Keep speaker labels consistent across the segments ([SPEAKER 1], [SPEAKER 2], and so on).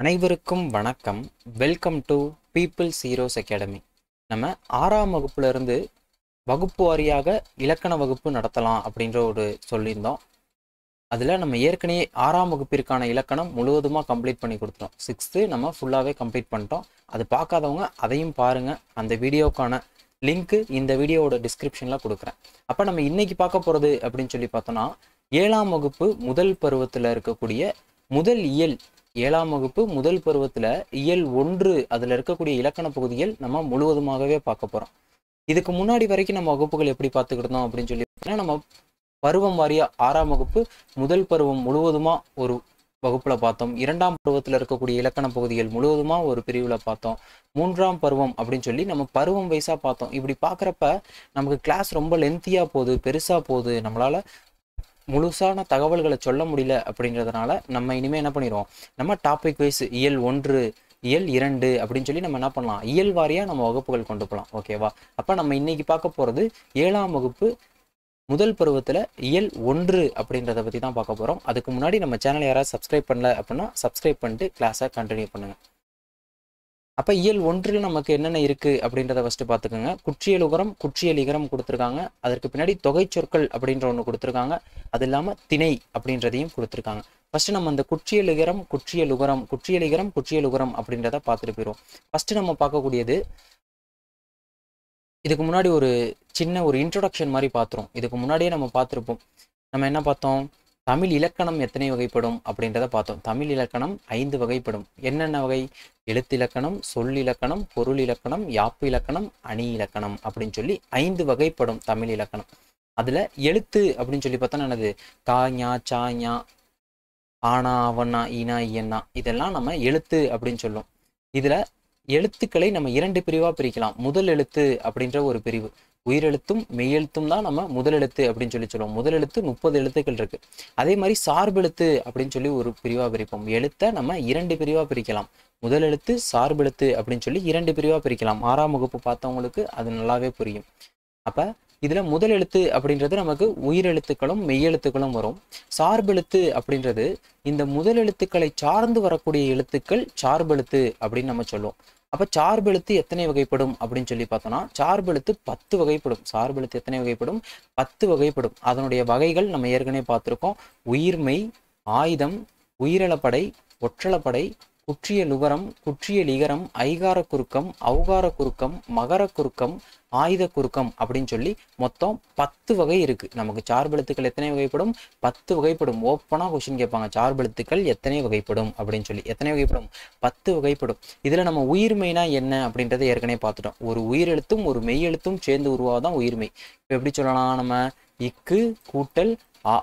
[SPEAKER 1] அனைவருக்கும் வணக்கம் welcome to peoples heroes academy நம்ம ஆறாம் வகுப்புலேருந்து வகுப்பு வாரியாக இலக்கண வகுப்பு நடத்தலாம் அப்படின்ற ஒரு சொல்லியிருந்தோம் அதில் நம்ம ஏற்கனவே ஆறாம் வகுப்பிற்கான இலக்கணம் முழுவதுமாக கம்ப்ளீட் பண்ணி கொடுத்தோம் சிக்ஸ்த்து நம்ம ஃபுல்லாகவே கம்ப்ளீட் பண்ணிட்டோம் அது பார்க்காதவங்க அதையும் பாருங்கள் அந்த வீடியோக்கான லிங்க்கு இந்த வீடியோவோட டிஸ்கிரிப்ஷனில் கொடுக்குறேன் அப்போ நம்ம இன்றைக்கி பார்க்க போகிறது அப்படின்னு சொல்லி பார்த்தோன்னா ஏழாம் வகுப்பு முதல் பருவத்தில் இருக்கக்கூடிய முதல் இயல் ஏழாம் வகுப்பு முதல் பருவத்தில் இயல் ஒன்று அதில் இருக்கக்கூடிய இலக்கண பகுதிகள் நம்ம முழுவதுமாகவே பார்க்க போகிறோம் இதுக்கு முன்னாடி வரைக்கும் நம்ம வகுப்புகள் எப்படி பார்த்துக்கிட்டோம் அப்படின்னு சொல்லி நம்ம பருவம் வாரியாக ஆறாம் வகுப்பு முதல் பருவம் முழுவதுமாக ஒரு வகுப்பில் பார்த்தோம் இரண்டாம் பருவத்தில் இருக்கக்கூடிய இலக்கண பகுதிகள் முழுவதுமாக ஒரு பிரிவில் பார்த்தோம் மூன்றாம் பருவம் அப்படின்னு சொல்லி நம்ம பருவம் வயசாக பார்த்தோம் இப்படி பார்க்குறப்ப நமக்கு கிளாஸ் ரொம்ப லென்த்தியாக போகுது பெருசாக போகுது நம்மளால் முழுசான தகவல்களை சொல்ல முடியல அப்படின்றதுனால நம்ம இனிமேல் என்ன பண்ணிடுவோம் நம்ம டாபிக் வைஸ் இயல் ஒன்று இயல் இரண்டு அப்படின்னு சொல்லி நம்ம என்ன பண்ணலாம் இயல் வாரியாக நம்ம வகுப்புகள் கொண்டு போகலாம் ஓகேவா அப்போ நம்ம இன்னைக்கு பார்க்க போகிறது ஏழாம் வகுப்பு முதல் பருவத்தில் இயல் ஒன்று அப்படின்றத பற்றி தான் பார்க்க போகிறோம் அதுக்கு முன்னாடி நம்ம சேனல் யாராவது சப்ஸ்கிரைப் பண்ணல அப்படின்னா சப்ஸ்கிரைப் பண்ணிட்டு கிளாஸை கண்டினியூ பண்ணுங்கள் அப்போ இயல் ஒன்றில் நமக்கு என்னென்ன இருக்குது அப்படின்றத ஃபஸ்ட்டு பார்த்துக்கோங்க குற்றியல் உகரம் குற்றியல் இகரம் கொடுத்துருக்காங்க அதற்கு பின்னாடி தொகை சொற்கள் அப்படின்ற ஒன்று கொடுத்துருக்காங்க அது இல்லாமல் திணை அப்படின்றதையும் கொடுத்துருக்காங்க ஃபஸ்ட்டு நம்ம அந்த குற்றியல் இகரம் குற்றியல் உகரம் குற்றியல் இகரம் குற்றியல் உகரம் அப்படின்றத பார்த்துட்டு போயிடும் ஃபஸ்ட்டு நம்ம பார்க்கக்கூடியது இதுக்கு முன்னாடி ஒரு சின்ன ஒரு இன்ட்ரொடக்ஷன் மாதிரி பார்த்துரும் இதுக்கு முன்னாடியே நம்ம பார்த்துருப்போம் நம்ம என்ன பார்த்தோம் தமிழ் இலக்கணம் எத்தனை வகைப்படும் அப்படின்றத பார்த்தோம் தமிழ் இலக்கணம் ஐந்து வகைப்படும் என்னென்ன வகை எழுத்திலக்கணம் சொல் இலக்கணம் பொருள் இலக்கணம் யாப்பு இலக்கணம் அணி இலக்கணம் அப்படின்னு சொல்லி ஐந்து வகைப்படும் தமிழ் இலக்கணம் அதுல எழுத்து அப்படின்னு சொல்லி பார்த்தா என்னது கா ஞா சா ஞா ஆனா அவண்ணா ஈனா ஈயண்ணா இதெல்லாம் நம்ம எழுத்து அப்படின்னு சொல்லும் இதுல எழுத்துக்களை நம்ம இரண்டு பிரிவா பிரிக்கலாம் முதல் எழுத்து அப்படின்ற ஒரு பிரிவு உயிரெழுத்தும் மெய்யெழுத்தும் தான் நம்ம முதலெழுத்து அப்படின்னு சொல்லி சொல்லுவோம் முதலெழுத்து முப்பது எழுத்துக்கள் இருக்கு அதே மாதிரி சார்பெழுத்து அப்படின்னு சொல்லி ஒரு பிரிவாக பிரிப்போம் எழுத்தை நம்ம இரண்டு பிரிவாக பிரிக்கலாம் முதலெழுத்து சார்பெழுத்து அப்படின்னு சொல்லி இரண்டு பிரிவாக பிரிக்கலாம் ஆறாம் வகுப்பு பார்த்தவங்களுக்கு அது நல்லாவே புரியும் அப்ப இதுல முதல் எழுத்து அப்படின்றது நமக்கு உயிரெழுத்துக்களும் மெய்யெழுத்துக்களும் வரும் சார்பெழுத்து அப்படின்றது இந்த முதல் எழுத்துக்களை சார்ந்து வரக்கூடிய எழுத்துக்கள் சார்பெழுத்து அப்படின்னு நம்ம சொல்லுவோம் அப்போ சார்பெழுத்து எத்தனை வகைப்படும் அப்படின்னு சொல்லி பார்த்தோம்னா சார்பெழுத்து பத்து வகைப்படும் சார்பெழுத்து எத்தனை வகைப்படும் பத்து வகைப்படும் அதனுடைய வகைகள் நம்ம ஏற்கனவே பார்த்துருக்கோம் உயிர்மை ஆயுதம் உயிரிழப்படை ஒற்றளப்படை குற்றிய நுகரம் குற்றிய லிகரம் ஐகார குறுக்கம் அவுகார குறுக்கம் மகர குறுக்கம் ஆயுத குறுக்கம் அப்படின்னு சொல்லி மொத்தம் பத்து வகை இருக்குது நமக்கு சார்பெழுத்துக்கள் எத்தனை வகைப்படும் பத்து வகைப்படும் ஓப்பனாக கொஸ்டின் கேட்பாங்க சார்பெழுத்துக்கள் எத்தனை வகைப்படும் அப்படின்னு சொல்லி எத்தனை வகைப்படும் பத்து வகைப்படும் இதில் நம்ம உயிர்மைனா என்ன அப்படின்றத ஏற்கனவே பார்த்துட்டோம் ஒரு உயிரெழுத்தும் ஒரு மெய் எழுத்தும் சேர்ந்து உருவாதான் உயிர்மை இப்போ எப்படி சொல்லலாம் நம்ம இக்கு கூட்டல் ஆ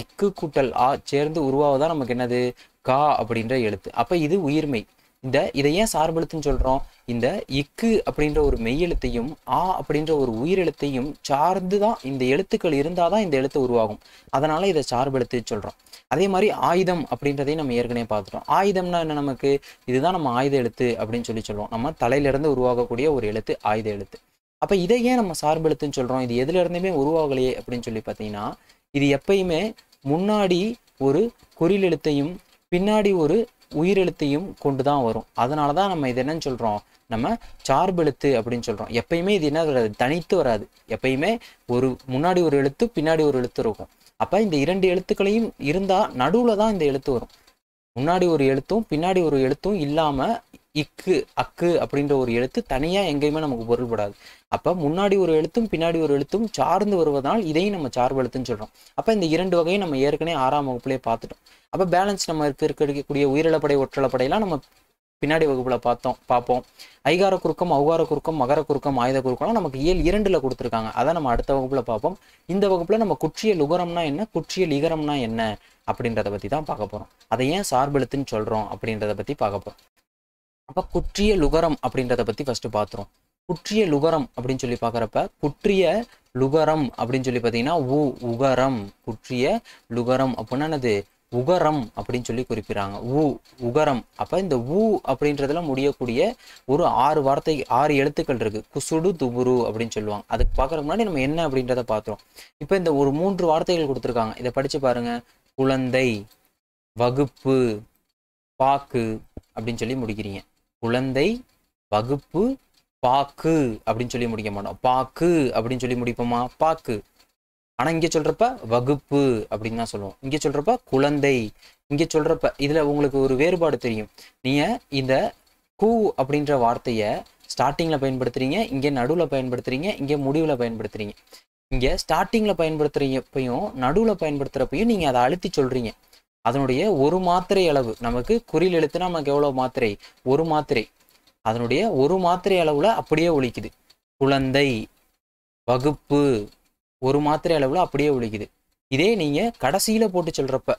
[SPEAKER 1] இக்கு கூட்டல் ஆ சேர்ந்து உருவாவதா நமக்கு என்னது கா அப்படின்ற எழுத்து அப்போ இது உயிர்மை இந்த இதை ஏன் சார்பெழுத்துன்னு சொல்கிறோம் இந்த இக்கு அப்படின்ற ஒரு மெய்யெழுத்தையும் ஆ அப்படின்ற ஒரு உயிரெழுத்தையும் சார்ந்து தான் இந்த எழுத்துக்கள் இருந்தால் தான் இந்த எழுத்து உருவாகும் அதனால் இதை சார்பெழுத்து சொல்கிறோம் அதே மாதிரி ஆயுதம் அப்படின்றதையும் நம்ம ஏற்கனவே பார்த்துட்டோம் ஆயுதம்னா என்ன நமக்கு இதுதான் நம்ம ஆயுத எழுத்து அப்படின்னு சொல்லி சொல்றோம் நம்ம தலையிலிருந்து உருவாகக்கூடிய ஒரு எழுத்து ஆயுத எழுத்து அப்போ இதை ஏன் நம்ம சார்பெழுத்துன்னு சொல்கிறோம் இது இருந்துமே உருவாகலையே அப்படின்னு சொல்லி பார்த்தீங்கன்னா இது எப்பயுமே முன்னாடி ஒரு குறில் எழுத்தையும் பின்னாடி ஒரு உயிரெழுத்தையும் கொண்டு தான் வரும் அதனால தான் நம்ம இது என்னன்னு சொல்கிறோம் நம்ம சார்பெழுத்து அப்படின்னு சொல்கிறோம் எப்பயுமே இது என்ன வராது தனித்து வராது எப்பயுமே ஒரு முன்னாடி ஒரு எழுத்து பின்னாடி ஒரு எழுத்து இருக்கும் அப்போ இந்த இரண்டு எழுத்துக்களையும் இருந்தால் நடுவில் தான் இந்த எழுத்து வரும் முன்னாடி ஒரு எழுத்தும் பின்னாடி ஒரு எழுத்தும் இல்லாமல் இக்கு அக்கு அப்படின்ற ஒரு எழுத்து தனியாக எங்கேயுமே நமக்கு பொருள்படாது அப்போ முன்னாடி ஒரு எழுத்தும் பின்னாடி ஒரு எழுத்தும் சார்ந்து வருவதால் இதையும் நம்ம சார்பு எழுத்துன்னு சொல்கிறோம் அப்போ இந்த இரண்டு வகையும் நம்ம ஏற்கனவே ஆறாம் வகுப்புலேயே பார்த்துட்டோம் அப்போ பேலன்ஸ் நம்ம இருக்க இருக்கக்கூடிய உயிரிழப்படை ஒற்றலப்படையெல்லாம் நம்ம பின்னாடி வகுப்பில் பார்த்தோம் பார்ப்போம் ஐகார குறுக்கம் அவுகார குறுக்கம் மகர குறுக்கம் ஆயுத குறுக்கம்லாம் நமக்கு இயல் இரண்டில் கொடுத்துருக்காங்க அதை நம்ம அடுத்த வகுப்பில் பார்ப்போம் இந்த வகுப்பில் நம்ம குற்றியல் உகரம்னா என்ன குற்றியல் இகரம்னா என்ன அப்படின்றத பற்றி தான் பார்க்க போகிறோம் அதை ஏன் சார்பெழுத்துன்னு சொல்கிறோம் அப்படின்றத பற்றி பார்க்க போகிறோம் அப்போ குற்றிய லுகரம் அப்படின்றத பற்றி ஃபஸ்ட்டு பார்த்துரும் குற்றிய லுகரம் அப்படின்னு சொல்லி பார்க்குறப்ப குற்றிய லுகரம் அப்படின்னு சொல்லி பார்த்தீங்கன்னா உ உகரம் குற்றிய லுகரம் அப்படின்னா என்னது உகரம் அப்படின்னு சொல்லி குறிப்பிடுறாங்க உ உகரம் அப்போ இந்த உ அப்படின்றதுல முடியக்கூடிய ஒரு ஆறு வார்த்தை ஆறு எழுத்துக்கள் இருக்குது குசுடு துபுரு அப்படின்னு சொல்லுவாங்க அதுக்கு பார்க்குற முன்னாடி நம்ம என்ன அப்படின்றத பார்த்துரும் இப்போ இந்த ஒரு மூன்று வார்த்தைகள் கொடுத்துருக்காங்க இதை படித்து பாருங்க குழந்தை வகுப்பு பாக்கு அப்படின்னு சொல்லி முடிக்கிறீங்க குழந்தை வகுப்பு பாக்கு அப்படின்னு சொல்லி முடிக்க மாட்டோம் பாக்கு அப்படின்னு சொல்லி முடிப்போமா பாக்கு ஆனால் இங்கே சொல்கிறப்ப வகுப்பு அப்படின்னு தான் சொல்லுவோம் இங்கே சொல்கிறப்ப குழந்தை இங்கே சொல்கிறப்ப இதில் உங்களுக்கு ஒரு வேறுபாடு தெரியும் நீங்கள் இந்த கூ அப்படின்ற வார்த்தையை ஸ்டார்டிங்ல பயன்படுத்துகிறீங்க இங்கே நடுவில் பயன்படுத்துறீங்க இங்கே முடிவில் பயன்படுத்துகிறீங்க இங்கே ஸ்டார்டிங்கில் பயன்படுத்துறப்பையும் நடுவில் பயன்படுத்துகிறப்பையும் நீங்கள் அதை அழுத்தி சொல்கிறீங்க அதனுடைய ஒரு மாத்திரை அளவு நமக்கு குறியில் எழுத்துனா நமக்கு எவ்வளோ மாத்திரை ஒரு மாத்திரை அதனுடைய ஒரு மாத்திரை அளவில் அப்படியே ஒழிக்குது குழந்தை வகுப்பு ஒரு மாத்திரை அளவில் அப்படியே ஒழிக்குது இதே நீங்கள் கடைசியில் போட்டு சொல்கிறப்ப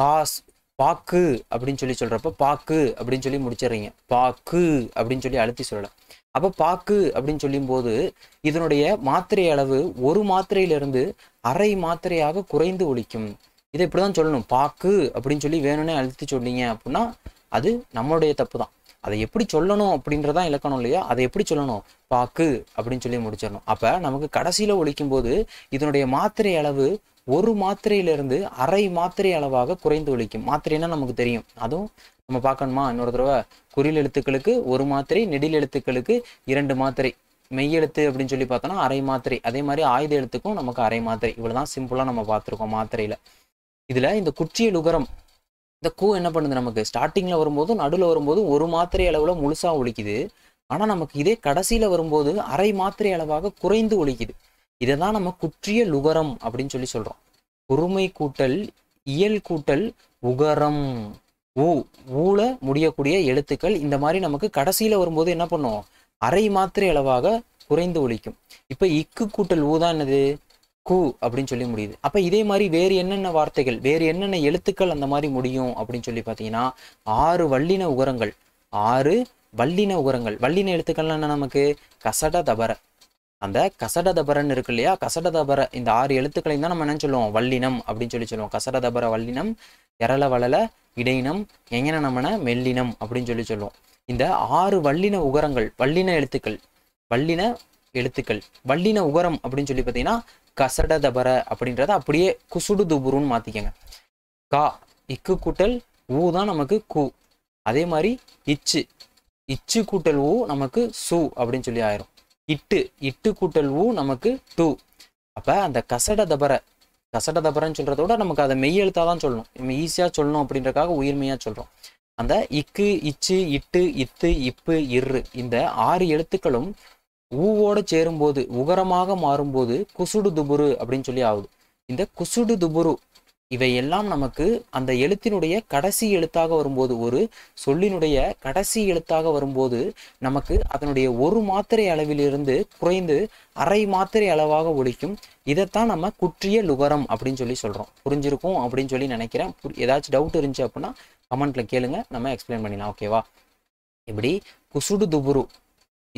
[SPEAKER 1] காஸ் பாக்கு அப்படின்னு சொல்லி சொல்கிறப்ப பாக்கு அப்படின்னு சொல்லி முடிச்சிடுறீங்க பாக்கு அப்படின்னு சொல்லி அழுத்தி சொல்லலாம் அப்போ பாக்கு அப்படின்னு சொல்லும் போது இதனுடைய மாத்திரை அளவு ஒரு மாத்திரையிலிருந்து அரை மாத்திரையாக குறைந்து ஒழிக்கும் இதை இப்படி தான் சொல்லணும் பாக்கு அப்படின்னு சொல்லி வேணும்னே அழுத்தி சொன்னீங்க அப்படின்னா அது நம்மளுடைய தப்பு தான் அதை எப்படி சொல்லணும் அப்படின்றதான் இலக்கணம் இல்லையா அதை எப்படி சொல்லணும் பாக்கு அப்படின்னு சொல்லி முடிச்சிடணும் அப்போ நமக்கு கடைசியில் ஒழிக்கும் போது இதனுடைய மாத்திரை அளவு ஒரு மாத்திரையிலிருந்து அரை மாத்திரை அளவாக குறைந்து ஒழிக்கும் மாத்திரைன்னா நமக்கு தெரியும் அதுவும் நம்ம பார்க்கணுமா இன்னொரு தடவை குரில் எழுத்துக்களுக்கு ஒரு மாத்திரை நெடில் எழுத்துக்களுக்கு இரண்டு மாத்திரை மெய்யெழுத்து அப்படின்னு சொல்லி பார்த்தோன்னா அரை மாத்திரை அதே மாதிரி ஆயுத எழுத்துக்கும் நமக்கு அரை மாத்திரை இவ்வளோதான் சிம்பிளாக நம்ம பார்த்துருக்கோம் மாத்திரையில் இதில் இந்த குற்றிய உகரம் இந்த கூ என்ன பண்ணுது நமக்கு ஸ்டார்டிங்கில் வரும்போதும் நடுவில் வரும்போதும் ஒரு மாத்திரை அளவில் முழுசாக ஒழிக்குது ஆனால் நமக்கு இதே கடைசியில் வரும்போது அரை மாத்திரை அளவாக குறைந்து ஒழிக்குது இதை தான் நம்ம குற்றிய லுகரம் அப்படின்னு சொல்லி சொல்கிறோம் குறுமை கூட்டல் இயல் கூட்டல் உகரம் ஊ ஊழ முடியக்கூடிய எழுத்துக்கள் இந்த மாதிரி நமக்கு கடைசியில் வரும்போது என்ன பண்ணுவோம் அரை மாத்திரை அளவாக குறைந்து ஒழிக்கும் இப்போ இக்கு கூட்டல் ஊ தான் என்னது கு அப்படின்னு சொல்லி முடியுது அப்போ இதே மாதிரி வேறு என்னென்ன வார்த்தைகள் வேறு என்னென்ன எழுத்துக்கள் அந்த மாதிரி முடியும் அப்படின்னு சொல்லி பார்த்தீங்கன்னா ஆறு வல்லின உகரங்கள் ஆறு வல்லின உகரங்கள் வல்லின எழுத்துக்கள்லாம் என்ன நமக்கு கசட தபர அந்த கசட தபரன் இருக்கு இல்லையா கசட தபர இந்த ஆறு எழுத்துக்களையும் தான் நம்ம என்ன சொல்லுவோம் வல்லினம் அப்படின்னு சொல்லி சொல்லுவோம் கசட தபர வல்லினம் எரள வளல இடையினம் எங்கன நம்மன மெல்லினம் அப்படின்னு சொல்லி சொல்லுவோம் இந்த ஆறு வல்லின உகரங்கள் வல்லின எழுத்துக்கள் வல்லின எழுத்துக்கள் வல்லின உகரம் அப்படின்னு சொல்லி பார்த்தீங்கன்னா கசடதபர அப்படின்றத அப்படியே குசுடு துபுருன்னு மாத்திக்கங்க கா இக்கு கூட்டல் ஊ தான் நமக்கு கு அதே மாதிரி இச்சு இச்சு கூட்டல் ஊ நமக்கு சு அப்படின்னு சொல்லி ஆயிரும் இட்டு இட்டு கூட்டல் ஊ நமக்கு டு அப்போ அந்த கசட கசடதபரன்னு கசட தபரன்னு நமக்கு அதை மெய்யெழுத்தாக தான் சொல்லணும் நம்ம ஈஸியாக சொல்லணும் அப்படின்றக்காக உயிர்மையா சொல்றோம் அந்த இக்கு இச்சு இட்டு இத்து இப்பு இரு இந்த ஆறு எழுத்துக்களும் ஊவோடு சேரும்போது உகரமாக மாறும்போது குசுடு துபுரு அப்படின்னு சொல்லி ஆகுது இந்த குசுடு துபுரு இவையெல்லாம் நமக்கு அந்த எழுத்தினுடைய கடைசி எழுத்தாக வரும்போது ஒரு சொல்லினுடைய கடைசி எழுத்தாக வரும்போது நமக்கு அதனுடைய ஒரு மாத்திரை அளவிலிருந்து குறைந்து அரை மாத்திரை அளவாக ஒழிக்கும் இதைத்தான் நம்ம குற்றிய லுகரம் அப்படின்னு சொல்லி சொல்கிறோம் புரிஞ்சிருக்கும் அப்படின்னு சொல்லி நினைக்கிறேன் ஏதாச்சும் டவுட் இருந்துச்சு அப்படின்னா கமெண்ட்ல கேளுங்க நம்ம எக்ஸ்பிளைன் பண்ணிடலாம் ஓகேவா இப்படி குசுடு துபுரு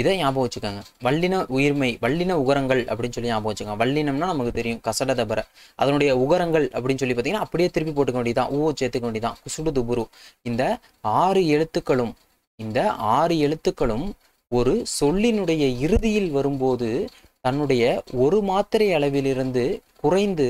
[SPEAKER 1] இதை ஞாபகம் வச்சுக்கோங்க வல்லின உயிர்மை வல்லின உகரங்கள் அப்படின்னு சொல்லி ஞாபகம் வச்சுக்கோங்க வல்லினம்னா நமக்கு தெரியும் கசட தபர அதனுடைய உகரங்கள் அப்படின்னு சொல்லி பார்த்தீங்கன்னா அப்படியே திருப்பி போட்டுக்க வேண்டியதான் ஊ சேர்த்துக்க வேண்டியதான் குசுடு துபுரு இந்த ஆறு எழுத்துக்களும் இந்த ஆறு எழுத்துக்களும் ஒரு சொல்லினுடைய இறுதியில் வரும்போது தன்னுடைய ஒரு மாத்திரை அளவிலிருந்து குறைந்து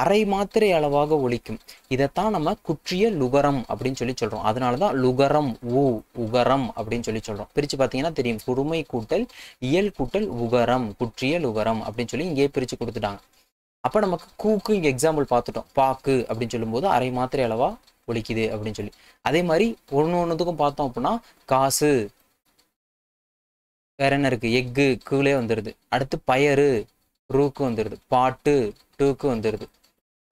[SPEAKER 1] அரை மாத்திரை அளவாக ஒழிக்கும் இதைத்தான் நம்ம குற்றிய லுகரம் அப்படின்னு சொல்லி சொல்கிறோம் அதனால தான் லுகரம் ஊ உகரம் அப்படின்னு சொல்லி சொல்கிறோம் பிரித்து பார்த்தீங்கன்னா தெரியும் குறுமை கூட்டல் இயல் கூட்டல் உகரம் குற்றிய லுகரம் அப்படின்னு சொல்லி இங்கேயே பிரித்து கொடுத்துட்டாங்க அப்போ நமக்கு கூக்கு இங்கே எக்ஸாம்பிள் பார்த்துட்டோம் பாக்கு அப்படின்னு சொல்லும்போது அரை மாத்திரை அளவாக ஒழிக்குது அப்படின்னு சொல்லி அதே மாதிரி ஒன்று ஒன்றுத்துக்கும் பார்த்தோம் அப்படின்னா காசு வேற என்ன இருக்குது எக்கு கூலே வந்துடுது அடுத்து பயரு ரூக்கு வந்துடுது பாட்டு டூக்கு வந்துடுது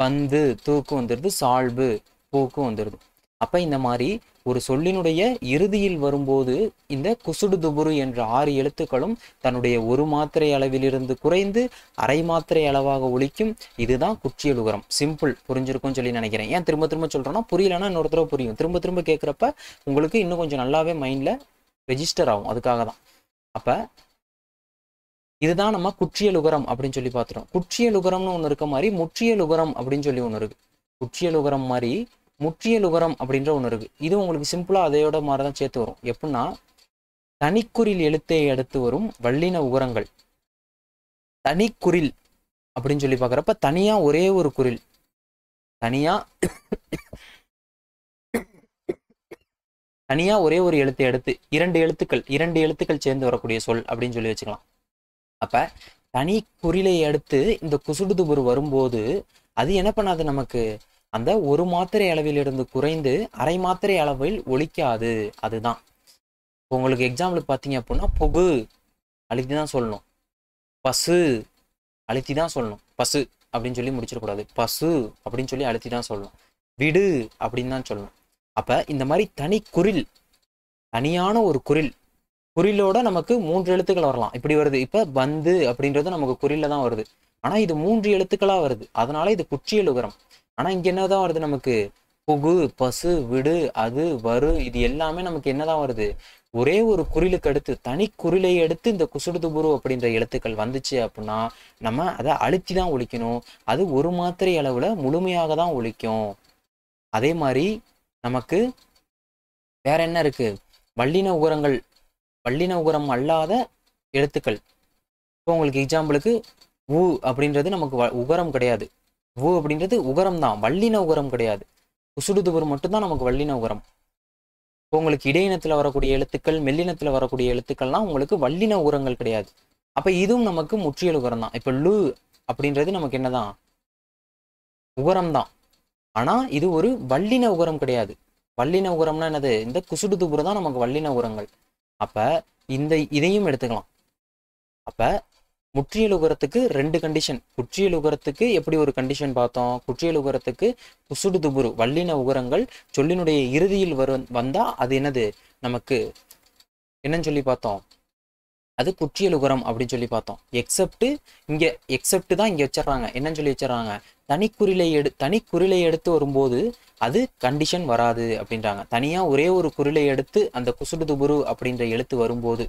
[SPEAKER 1] பந்து தூக்கு வந்துடுது சால்பு பூக்கு வந்துடுது அப்போ இந்த மாதிரி ஒரு சொல்லினுடைய இறுதியில் வரும்போது இந்த குசுடு துபுரு என்ற ஆறு எழுத்துக்களும் தன்னுடைய ஒரு மாத்திரை அளவிலிருந்து குறைந்து அரை மாத்திரை அளவாக ஒழிக்கும் இதுதான் குற்றியலுகரம் சிம்பிள் புரிஞ்சிருக்கும்னு சொல்லி நினைக்கிறேன் ஏன் திரும்ப திரும்ப சொல்கிறோன்னா புரியலன்னா இன்னொருத்தரவை புரியும் திரும்ப திரும்ப கேட்குறப்ப உங்களுக்கு இன்னும் கொஞ்சம் நல்லாவே மைண்ட்ல ரெஜிஸ்டர் ஆகும் அதுக்காக தான் அப்போ இதுதான் நம்ம குற்றியல் உகரம் அப்படின்னு சொல்லி பார்த்துட்டோம் குற்றியல் உகரம்னு ஒன்று இருக்க மாதிரி முற்றியல் உகரம் அப்படின்னு சொல்லி ஒன்று இருக்கு குற்றியல் உகரம் மாதிரி முற்றியல் உகரம் அப்படின்ற ஒன்று இருக்கு இது உங்களுக்கு சிம்பிளாக அதையோட மாதிரி தான் சேர்த்து வரும் எப்படின்னா தனிக்குறில் எழுத்தை அடுத்து வரும் வல்லின உகரங்கள் தனிக்குறில் அப்படின்னு சொல்லி பார்க்குறப்ப தனியாக ஒரே ஒரு குரில் தனியாக தனியாக ஒரே ஒரு எழுத்து எடுத்து இரண்டு எழுத்துக்கள் இரண்டு எழுத்துக்கள் சேர்ந்து வரக்கூடிய சொல் அப்படின்னு சொல்லி வச்சுக்கலாம் அப்போ தனி குரிலை அடுத்து இந்த குசுடுதுபுர் வரும்போது அது என்ன பண்ணாது நமக்கு அந்த ஒரு மாத்திரை அளவில் இருந்து குறைந்து அரை மாத்திரை அளவில் ஒழிக்காது அதுதான் உங்களுக்கு எக்ஸாம்பிளுக்கு பார்த்தீங்க அப்படின்னா பொகு அழுத்தி தான் சொல்லணும் பசு அழுத்தி தான் சொல்லணும் பசு அப்படின்னு சொல்லி முடிச்சிடக்கூடாது பசு அப்படின்னு சொல்லி அழுத்தி தான் சொல்லணும் விடு அப்படின்னு தான் சொல்லணும் அப்போ இந்த மாதிரி தனி குரில் தனியான ஒரு குரில் குரிலோட நமக்கு மூன்று எழுத்துக்கள் வரலாம் இப்படி வருது இப்போ பந்து அப்படின்றது நமக்கு குரில தான் வருது ஆனால் இது மூன்று எழுத்துக்களாக வருது அதனால இது குற்றியல் உகரம் ஆனால் இங்கே என்ன தான் வருது நமக்கு புகு பசு விடு அது வரு இது எல்லாமே நமக்கு என்னதான் வருது ஒரே ஒரு குரிலுக்கு அடுத்து தனி குரிலை எடுத்து இந்த குசுடுதுபுரு அப்படின்ற எழுத்துக்கள் வந்துச்சு அப்படின்னா நம்ம அதை அழுத்தி தான் ஒழிக்கணும் அது ஒரு மாத்திரை அளவில் முழுமையாக தான் ஒழிக்கும் அதே மாதிரி நமக்கு வேற என்ன இருக்கு வல்லின உகரங்கள் வல்லின உகரம் அல்லாத எழுத்துக்கள் இப்போ உங்களுக்கு எக்ஸாம்பிளுக்கு ஊ அப்படின்றது நமக்கு உகரம் கிடையாது ஊ அப்படின்றது உகரம் தான் வல்லின உகரம் கிடையாது உசுடுதுவர் மட்டும்தான் நமக்கு வல்லின உகரம் இப்போ உங்களுக்கு இடையினத்தில் வரக்கூடிய எழுத்துக்கள் மெல்லினத்தில் வரக்கூடிய எழுத்துக்கள்லாம் உங்களுக்கு வல்லின உரங்கள் கிடையாது அப்போ இதுவும் நமக்கு முற்றியல் உகரம் தான் இப்போ லு அப்படின்றது நமக்கு என்னதான் உகரம் தான் ஆனால் இது ஒரு வல்லின உகரம் கிடையாது வல்லின உகரம்னா என்னது இந்த குசுடு துபுரு தான் நமக்கு வல்லின உரங்கள் அப்போ இந்த இதையும் எடுத்துக்கலாம் அப்போ முற்றியல் உகரத்துக்கு ரெண்டு கண்டிஷன் குற்றியல் உகரத்துக்கு எப்படி ஒரு கண்டிஷன் பார்த்தோம் குற்றியல் உகரத்துக்கு குசுடு துபுரு வல்லின உகரங்கள் சொல்லினுடைய இறுதியில் வரு வந்தால் அது என்னது நமக்கு என்னன்னு சொல்லி பார்த்தோம் அது குற்றியலுகரம் அப்படின்னு சொல்லி பார்த்தோம் எக்ஸப்ட் இங்கே எக்ஸப்ட் தான் இங்கே வச்சிடறாங்க என்னன்னு சொல்லி வச்சிடறாங்க தனிக்குறிலை எடு தனி குறிலை எடுத்து வரும்போது அது கண்டிஷன் வராது அப்படின்றாங்க தனியாக ஒரே ஒரு குறிலை எடுத்து அந்த குசுடுதுபுரு அப்படின்ற எழுத்து வரும்போது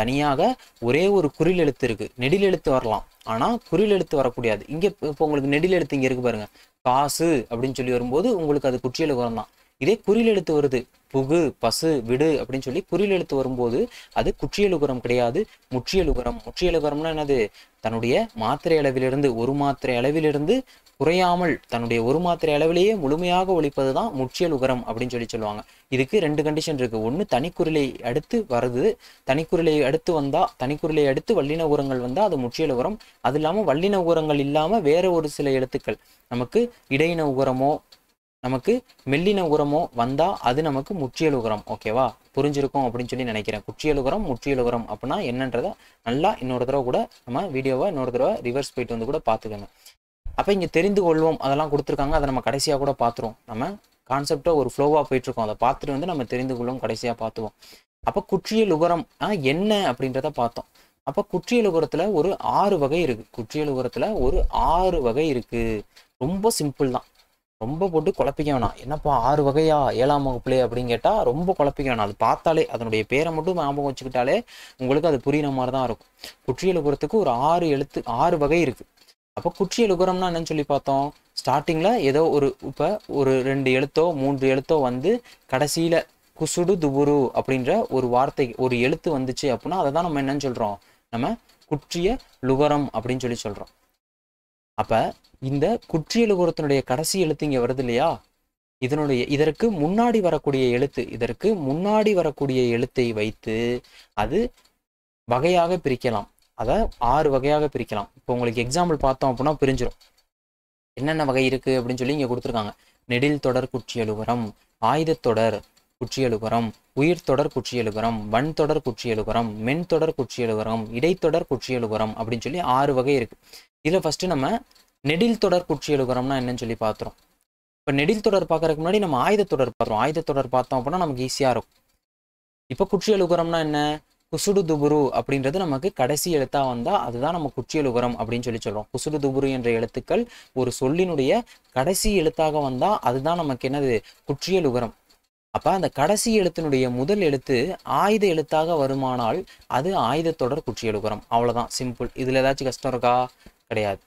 [SPEAKER 1] தனியாக ஒரே ஒரு குறில் எழுத்து இருக்குது நெடில் எழுத்து வரலாம் ஆனால் குறில் எழுத்து வரக்கூடாது இங்கே இப்போ உங்களுக்கு நெடில் எழுத்து இங்கே இருக்கு பாருங்க காசு அப்படின்னு சொல்லி வரும்போது உங்களுக்கு அது குற்றியலுகரம் தான் இதே குறியில் எழுத்து வருது புகு பசு விடு அப்படின்னு சொல்லி குறியில் எழுத்து வரும்போது அது குற்றியலுகரம் கிடையாது முற்றியலுகரம் முற்றியலுகரம்னா என்னது தன்னுடைய மாத்திரை அளவிலிருந்து ஒரு மாத்திரை அளவிலிருந்து குறையாமல் தன்னுடைய ஒரு மாத்திரை அளவிலேயே முழுமையாக ஒழிப்பது தான் முற்றியல் உகரம் அப்படின்னு சொல்லி சொல்லுவாங்க இதுக்கு ரெண்டு கண்டிஷன் இருக்கு ஒன்று தனிக்குறிலை அடுத்து வருது தனிக்குறிலை அடுத்து வந்தா தனிக்குறிலை அடுத்து வல்லின உரங்கள் வந்தா அது முற்றியல் உரம் அது இல்லாமல் வல்லின உரங்கள் இல்லாமல் வேற ஒரு சில எழுத்துக்கள் நமக்கு இடையின உரமோ நமக்கு மெல்லின உரமோ வந்தால் அது நமக்கு முற்றியல் உரம் ஓகேவா புரிஞ்சிருக்கும் அப்படின்னு சொல்லி நினைக்கிறேன் குற்றியல் உரம் முற்றியல் உரம் அப்படின்னா என்னன்றதை நல்லா இன்னொரு தடவை கூட நம்ம வீடியோவை இன்னொரு தடவை ரிவர்ஸ் போயிட்டு வந்து கூட பார்த்துக்கோங்க அப்போ இங்கே தெரிந்து கொள்வோம் அதெல்லாம் கொடுத்துருக்காங்க அதை நம்ம கடைசியாக கூட பார்த்துருவோம் நம்ம கான்செப்டாக ஒரு ஃப்ளோவாக போயிட்டுருக்கோம் அதை பார்த்துட்டு வந்து நம்ம தெரிந்து கொள்வோம் கடைசியாக பார்த்துவோம் அப்போ குற்றியல் உகரம் என்ன அப்படின்றத பார்த்தோம் அப்போ குற்றியல் உகரத்தில் ஒரு ஆறு வகை இருக்குது குற்றியல் உகரத்தில் ஒரு ஆறு வகை இருக்குது ரொம்ப சிம்பிள் தான் ரொம்ப போட்டு குழப்பிக்க வேணாம் என்னப்பா ஆறு வகையா ஏழாம் வகுப்புலே அப்படின்னு கேட்டால் ரொம்ப குழப்பிக்க வேணாம் அது பார்த்தாலே அதனுடைய பேரை மட்டும் ஞாபகம் வச்சுக்கிட்டாலே உங்களுக்கு அது புரியுற மாதிரி தான் இருக்கும் குற்றியல் உகரத்துக்கு ஒரு ஆறு எழுத்து ஆறு வகை இருக்குது அப்போ குற்றியல் உகரம்னா என்னன்னு சொல்லி பார்த்தோம் ஸ்டார்டிங்கில் ஏதோ ஒரு இப்போ ஒரு ரெண்டு எழுத்தோ மூன்று எழுத்தோ வந்து கடைசியில் குசுடு துபுரு அப்படின்ற ஒரு வார்த்தை ஒரு எழுத்து வந்துச்சு அப்படின்னா அதை தான் நம்ம என்னன்னு சொல்கிறோம் நம்ம குற்றிய லுகரம் அப்படின்னு சொல்லி சொல்கிறோம் அப்போ இந்த குற்றியலுகுரத்தினுடைய கடைசி எழுத்து இங்கே வருது இல்லையா இதனுடைய இதற்கு முன்னாடி வரக்கூடிய எழுத்து இதற்கு முன்னாடி வரக்கூடிய எழுத்தை வைத்து அது வகையாக பிரிக்கலாம் அதை ஆறு வகையாக பிரிக்கலாம் இப்போ உங்களுக்கு எக்ஸாம்பிள் பார்த்தோம் அப்படின்னா பிரிஞ்சிடும் என்னென்ன வகை இருக்குது அப்படின்னு சொல்லி இங்கே கொடுத்துருக்காங்க நெடில் தொடர் குற்றியலுகரம் ஆயுதத்தொடர் குற்றியலுகரம் உயிர் தொடர் குற்றியலுகரம் வன் தொடர் குற்றியலுகரம் மென் தொடர் குற்றியலுகரம் இடைத்தொடர் குற்றியலுகரம் அப்படின்னு சொல்லி ஆறு வகை இருக்குது இதில் ஃபஸ்ட்டு நம்ம நெடில் தொடர் குற்றியலுகரம்னா என்னன்னு சொல்லி பார்த்துறோம் இப்போ நெடில் தொடர் பார்க்கறதுக்கு முன்னாடி நம்ம ஆயுத தொடர் பார்த்துரும் ஆயுத தொடர் பார்த்தோம் அப்படின்னா நமக்கு ஈஸியாக இருக்கும் இப்போ குற்றியலுகரம்னா என்ன குசுடு துபுரு அப்படின்றது நமக்கு கடைசி எழுத்தா வந்தால் அதுதான் நம்ம குற்றியல் உரம் அப்படின்னு சொல்லி சொல்கிறோம் குசுடு துபுரு என்ற எழுத்துக்கள் ஒரு சொல்லினுடைய கடைசி எழுத்தாக வந்தால் அதுதான் நமக்கு என்னது குற்றியல் உரம் அப்போ அந்த கடைசி எழுத்தினுடைய முதல் எழுத்து ஆயுத எழுத்தாக வருமானால் அது ஆயுத தொடர் குற்றியல் உரம் அவ்வளோதான் சிம்பிள் இதில் ஏதாச்சும் கஷ்டம் இருக்கா கிடையாது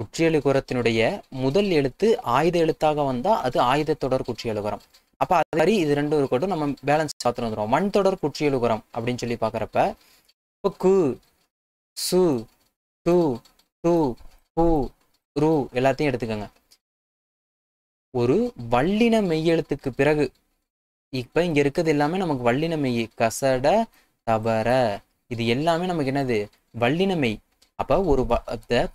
[SPEAKER 1] குற்றியலுகரத்தினுடைய முதல் எழுத்து ஆயுத எழுத்தாக வந்தால் அது ஆயுத தொடர் குற்றியலுகரம் அப்போ அது மாதிரி இது ரெண்டு இருக்கட்டும் நம்ம பேலன்ஸ் பார்த்து வந்துடுவோம் மண் தொடர் குற்றியலுகரம் அப்படின்னு சொல்லி பார்க்குறப்ப இப்போ கு சு டு டு பூ ரூ எல்லாத்தையும் எடுத்துக்கோங்க ஒரு வல்லின மெய்யெழுத்துக்கு பிறகு இப்போ இங்கே இருக்கிறது எல்லாமே நமக்கு வல்லின மெய் கசட தபர இது எல்லாமே நமக்கு என்னது வல்லின மெய் அப்போ ஒரு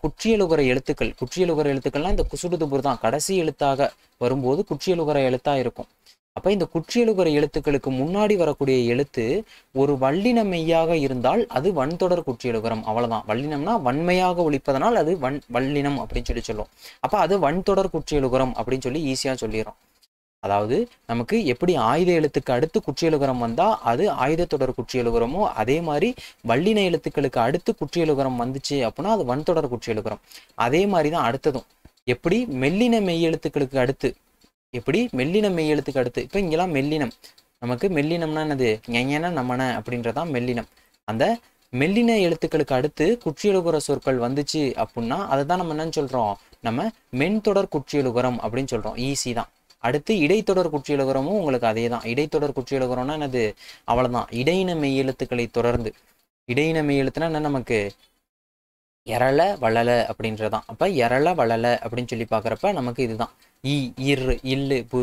[SPEAKER 1] குற்றியலுகர எழுத்துக்கள் குற்றியலுகர எழுத்துக்கள்லாம் இந்த குசுடுதுபுர் தான் கடைசி எழுத்தாக வரும்போது குற்றியலுகர எழுத்தாக இருக்கும் அப்போ இந்த குற்றியலுகர எழுத்துக்களுக்கு முன்னாடி வரக்கூடிய எழுத்து ஒரு வல்லின மெய்யாக இருந்தால் அது வன்தொடர் குற்றியலுகரம் அவ்வளோதான் வல்லினம்னா வன்மையாக ஒழிப்பதனால் அது வன் வல்லினம் அப்படின்னு சொல்லி சொல்லும் அப்போ அது வன்தொடர் குற்றியலுகரம் அப்படின்னு சொல்லி ஈஸியாக சொல்லிடுறோம் அதாவது நமக்கு எப்படி ஆயுத எழுத்துக்கு அடுத்து குற்றியலுகரம் வந்தால் அது ஆயுத தொடர் குற்றியலுகரமோ அதே மாதிரி வல்லின எழுத்துக்களுக்கு அடுத்து குற்றியலுகரம் வந்துச்சு அப்படின்னா அது வன்தொடர் குற்றியலுகரம் அதே மாதிரி தான் அடுத்ததும் எப்படி மெல்லின மெய் எழுத்துக்களுக்கு அடுத்து எப்படி மெல்லின மெய் எழுத்துக்கு அடுத்து இப்போ இங்கெல்லாம் மெல்லினம் நமக்கு மெல்லினம்னா என்னது ஞெஞன நம்மன அப்படின்றதான் மெல்லினம் அந்த மெல்லின எழுத்துக்களுக்கு அடுத்து குற்றியலுகர சொற்கள் வந்துச்சு அப்படின்னா அதை தான் நம்ம என்னன்னு சொல்கிறோம் நம்ம மென்தொடர் குற்றியலுகரம் அப்படின்னு சொல்கிறோம் ஈஸி தான் அடுத்து இடைத்தொடர் எழுகிறோமோ உங்களுக்கு அதே தான் இடைத்தொடர் எழுகிறோம்னா என்னது அவ்வளோதான் இடையின மெய் எழுத்துக்களை தொடர்ந்து இடையின மெய் எழுத்துனா என்ன நமக்கு எரள வளல அப்படின்றதான் அப்போ இரள வளல அப்படின்னு சொல்லி பார்க்குறப்ப நமக்கு இதுதான் இ இரு இல்லு பு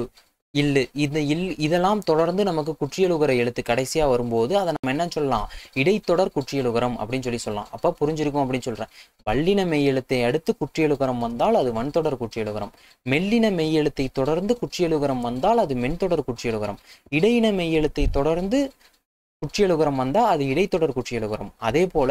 [SPEAKER 1] இல்லு இந்த இல் இதெல்லாம் தொடர்ந்து நமக்கு குற்றியலுகர எழுத்து கடைசியாக வரும்போது அதை நம்ம என்ன சொல்லலாம் இடைத்தொடர் குற்றியலுகரம் அப்படின்னு சொல்லி சொல்லலாம் அப்போ புரிஞ்சிருக்கும் அப்படின்னு சொல்கிறேன் வல்லின மெய்யெழுத்தை அடுத்து குற்றியலுகரம் வந்தால் அது வன்தொடர் குற்றியலுகரம் மெல்லின மெய்யெழுத்தை தொடர்ந்து குற்றியலுகரம் வந்தால் அது மென்தொடர் குற்றியலுகரம் இடையின மெய்யெழுத்தை தொடர்ந்து குற்றியலுகரம் வந்தால் அது இடைத்தொடர் குற்றியலுகரம் அதே போல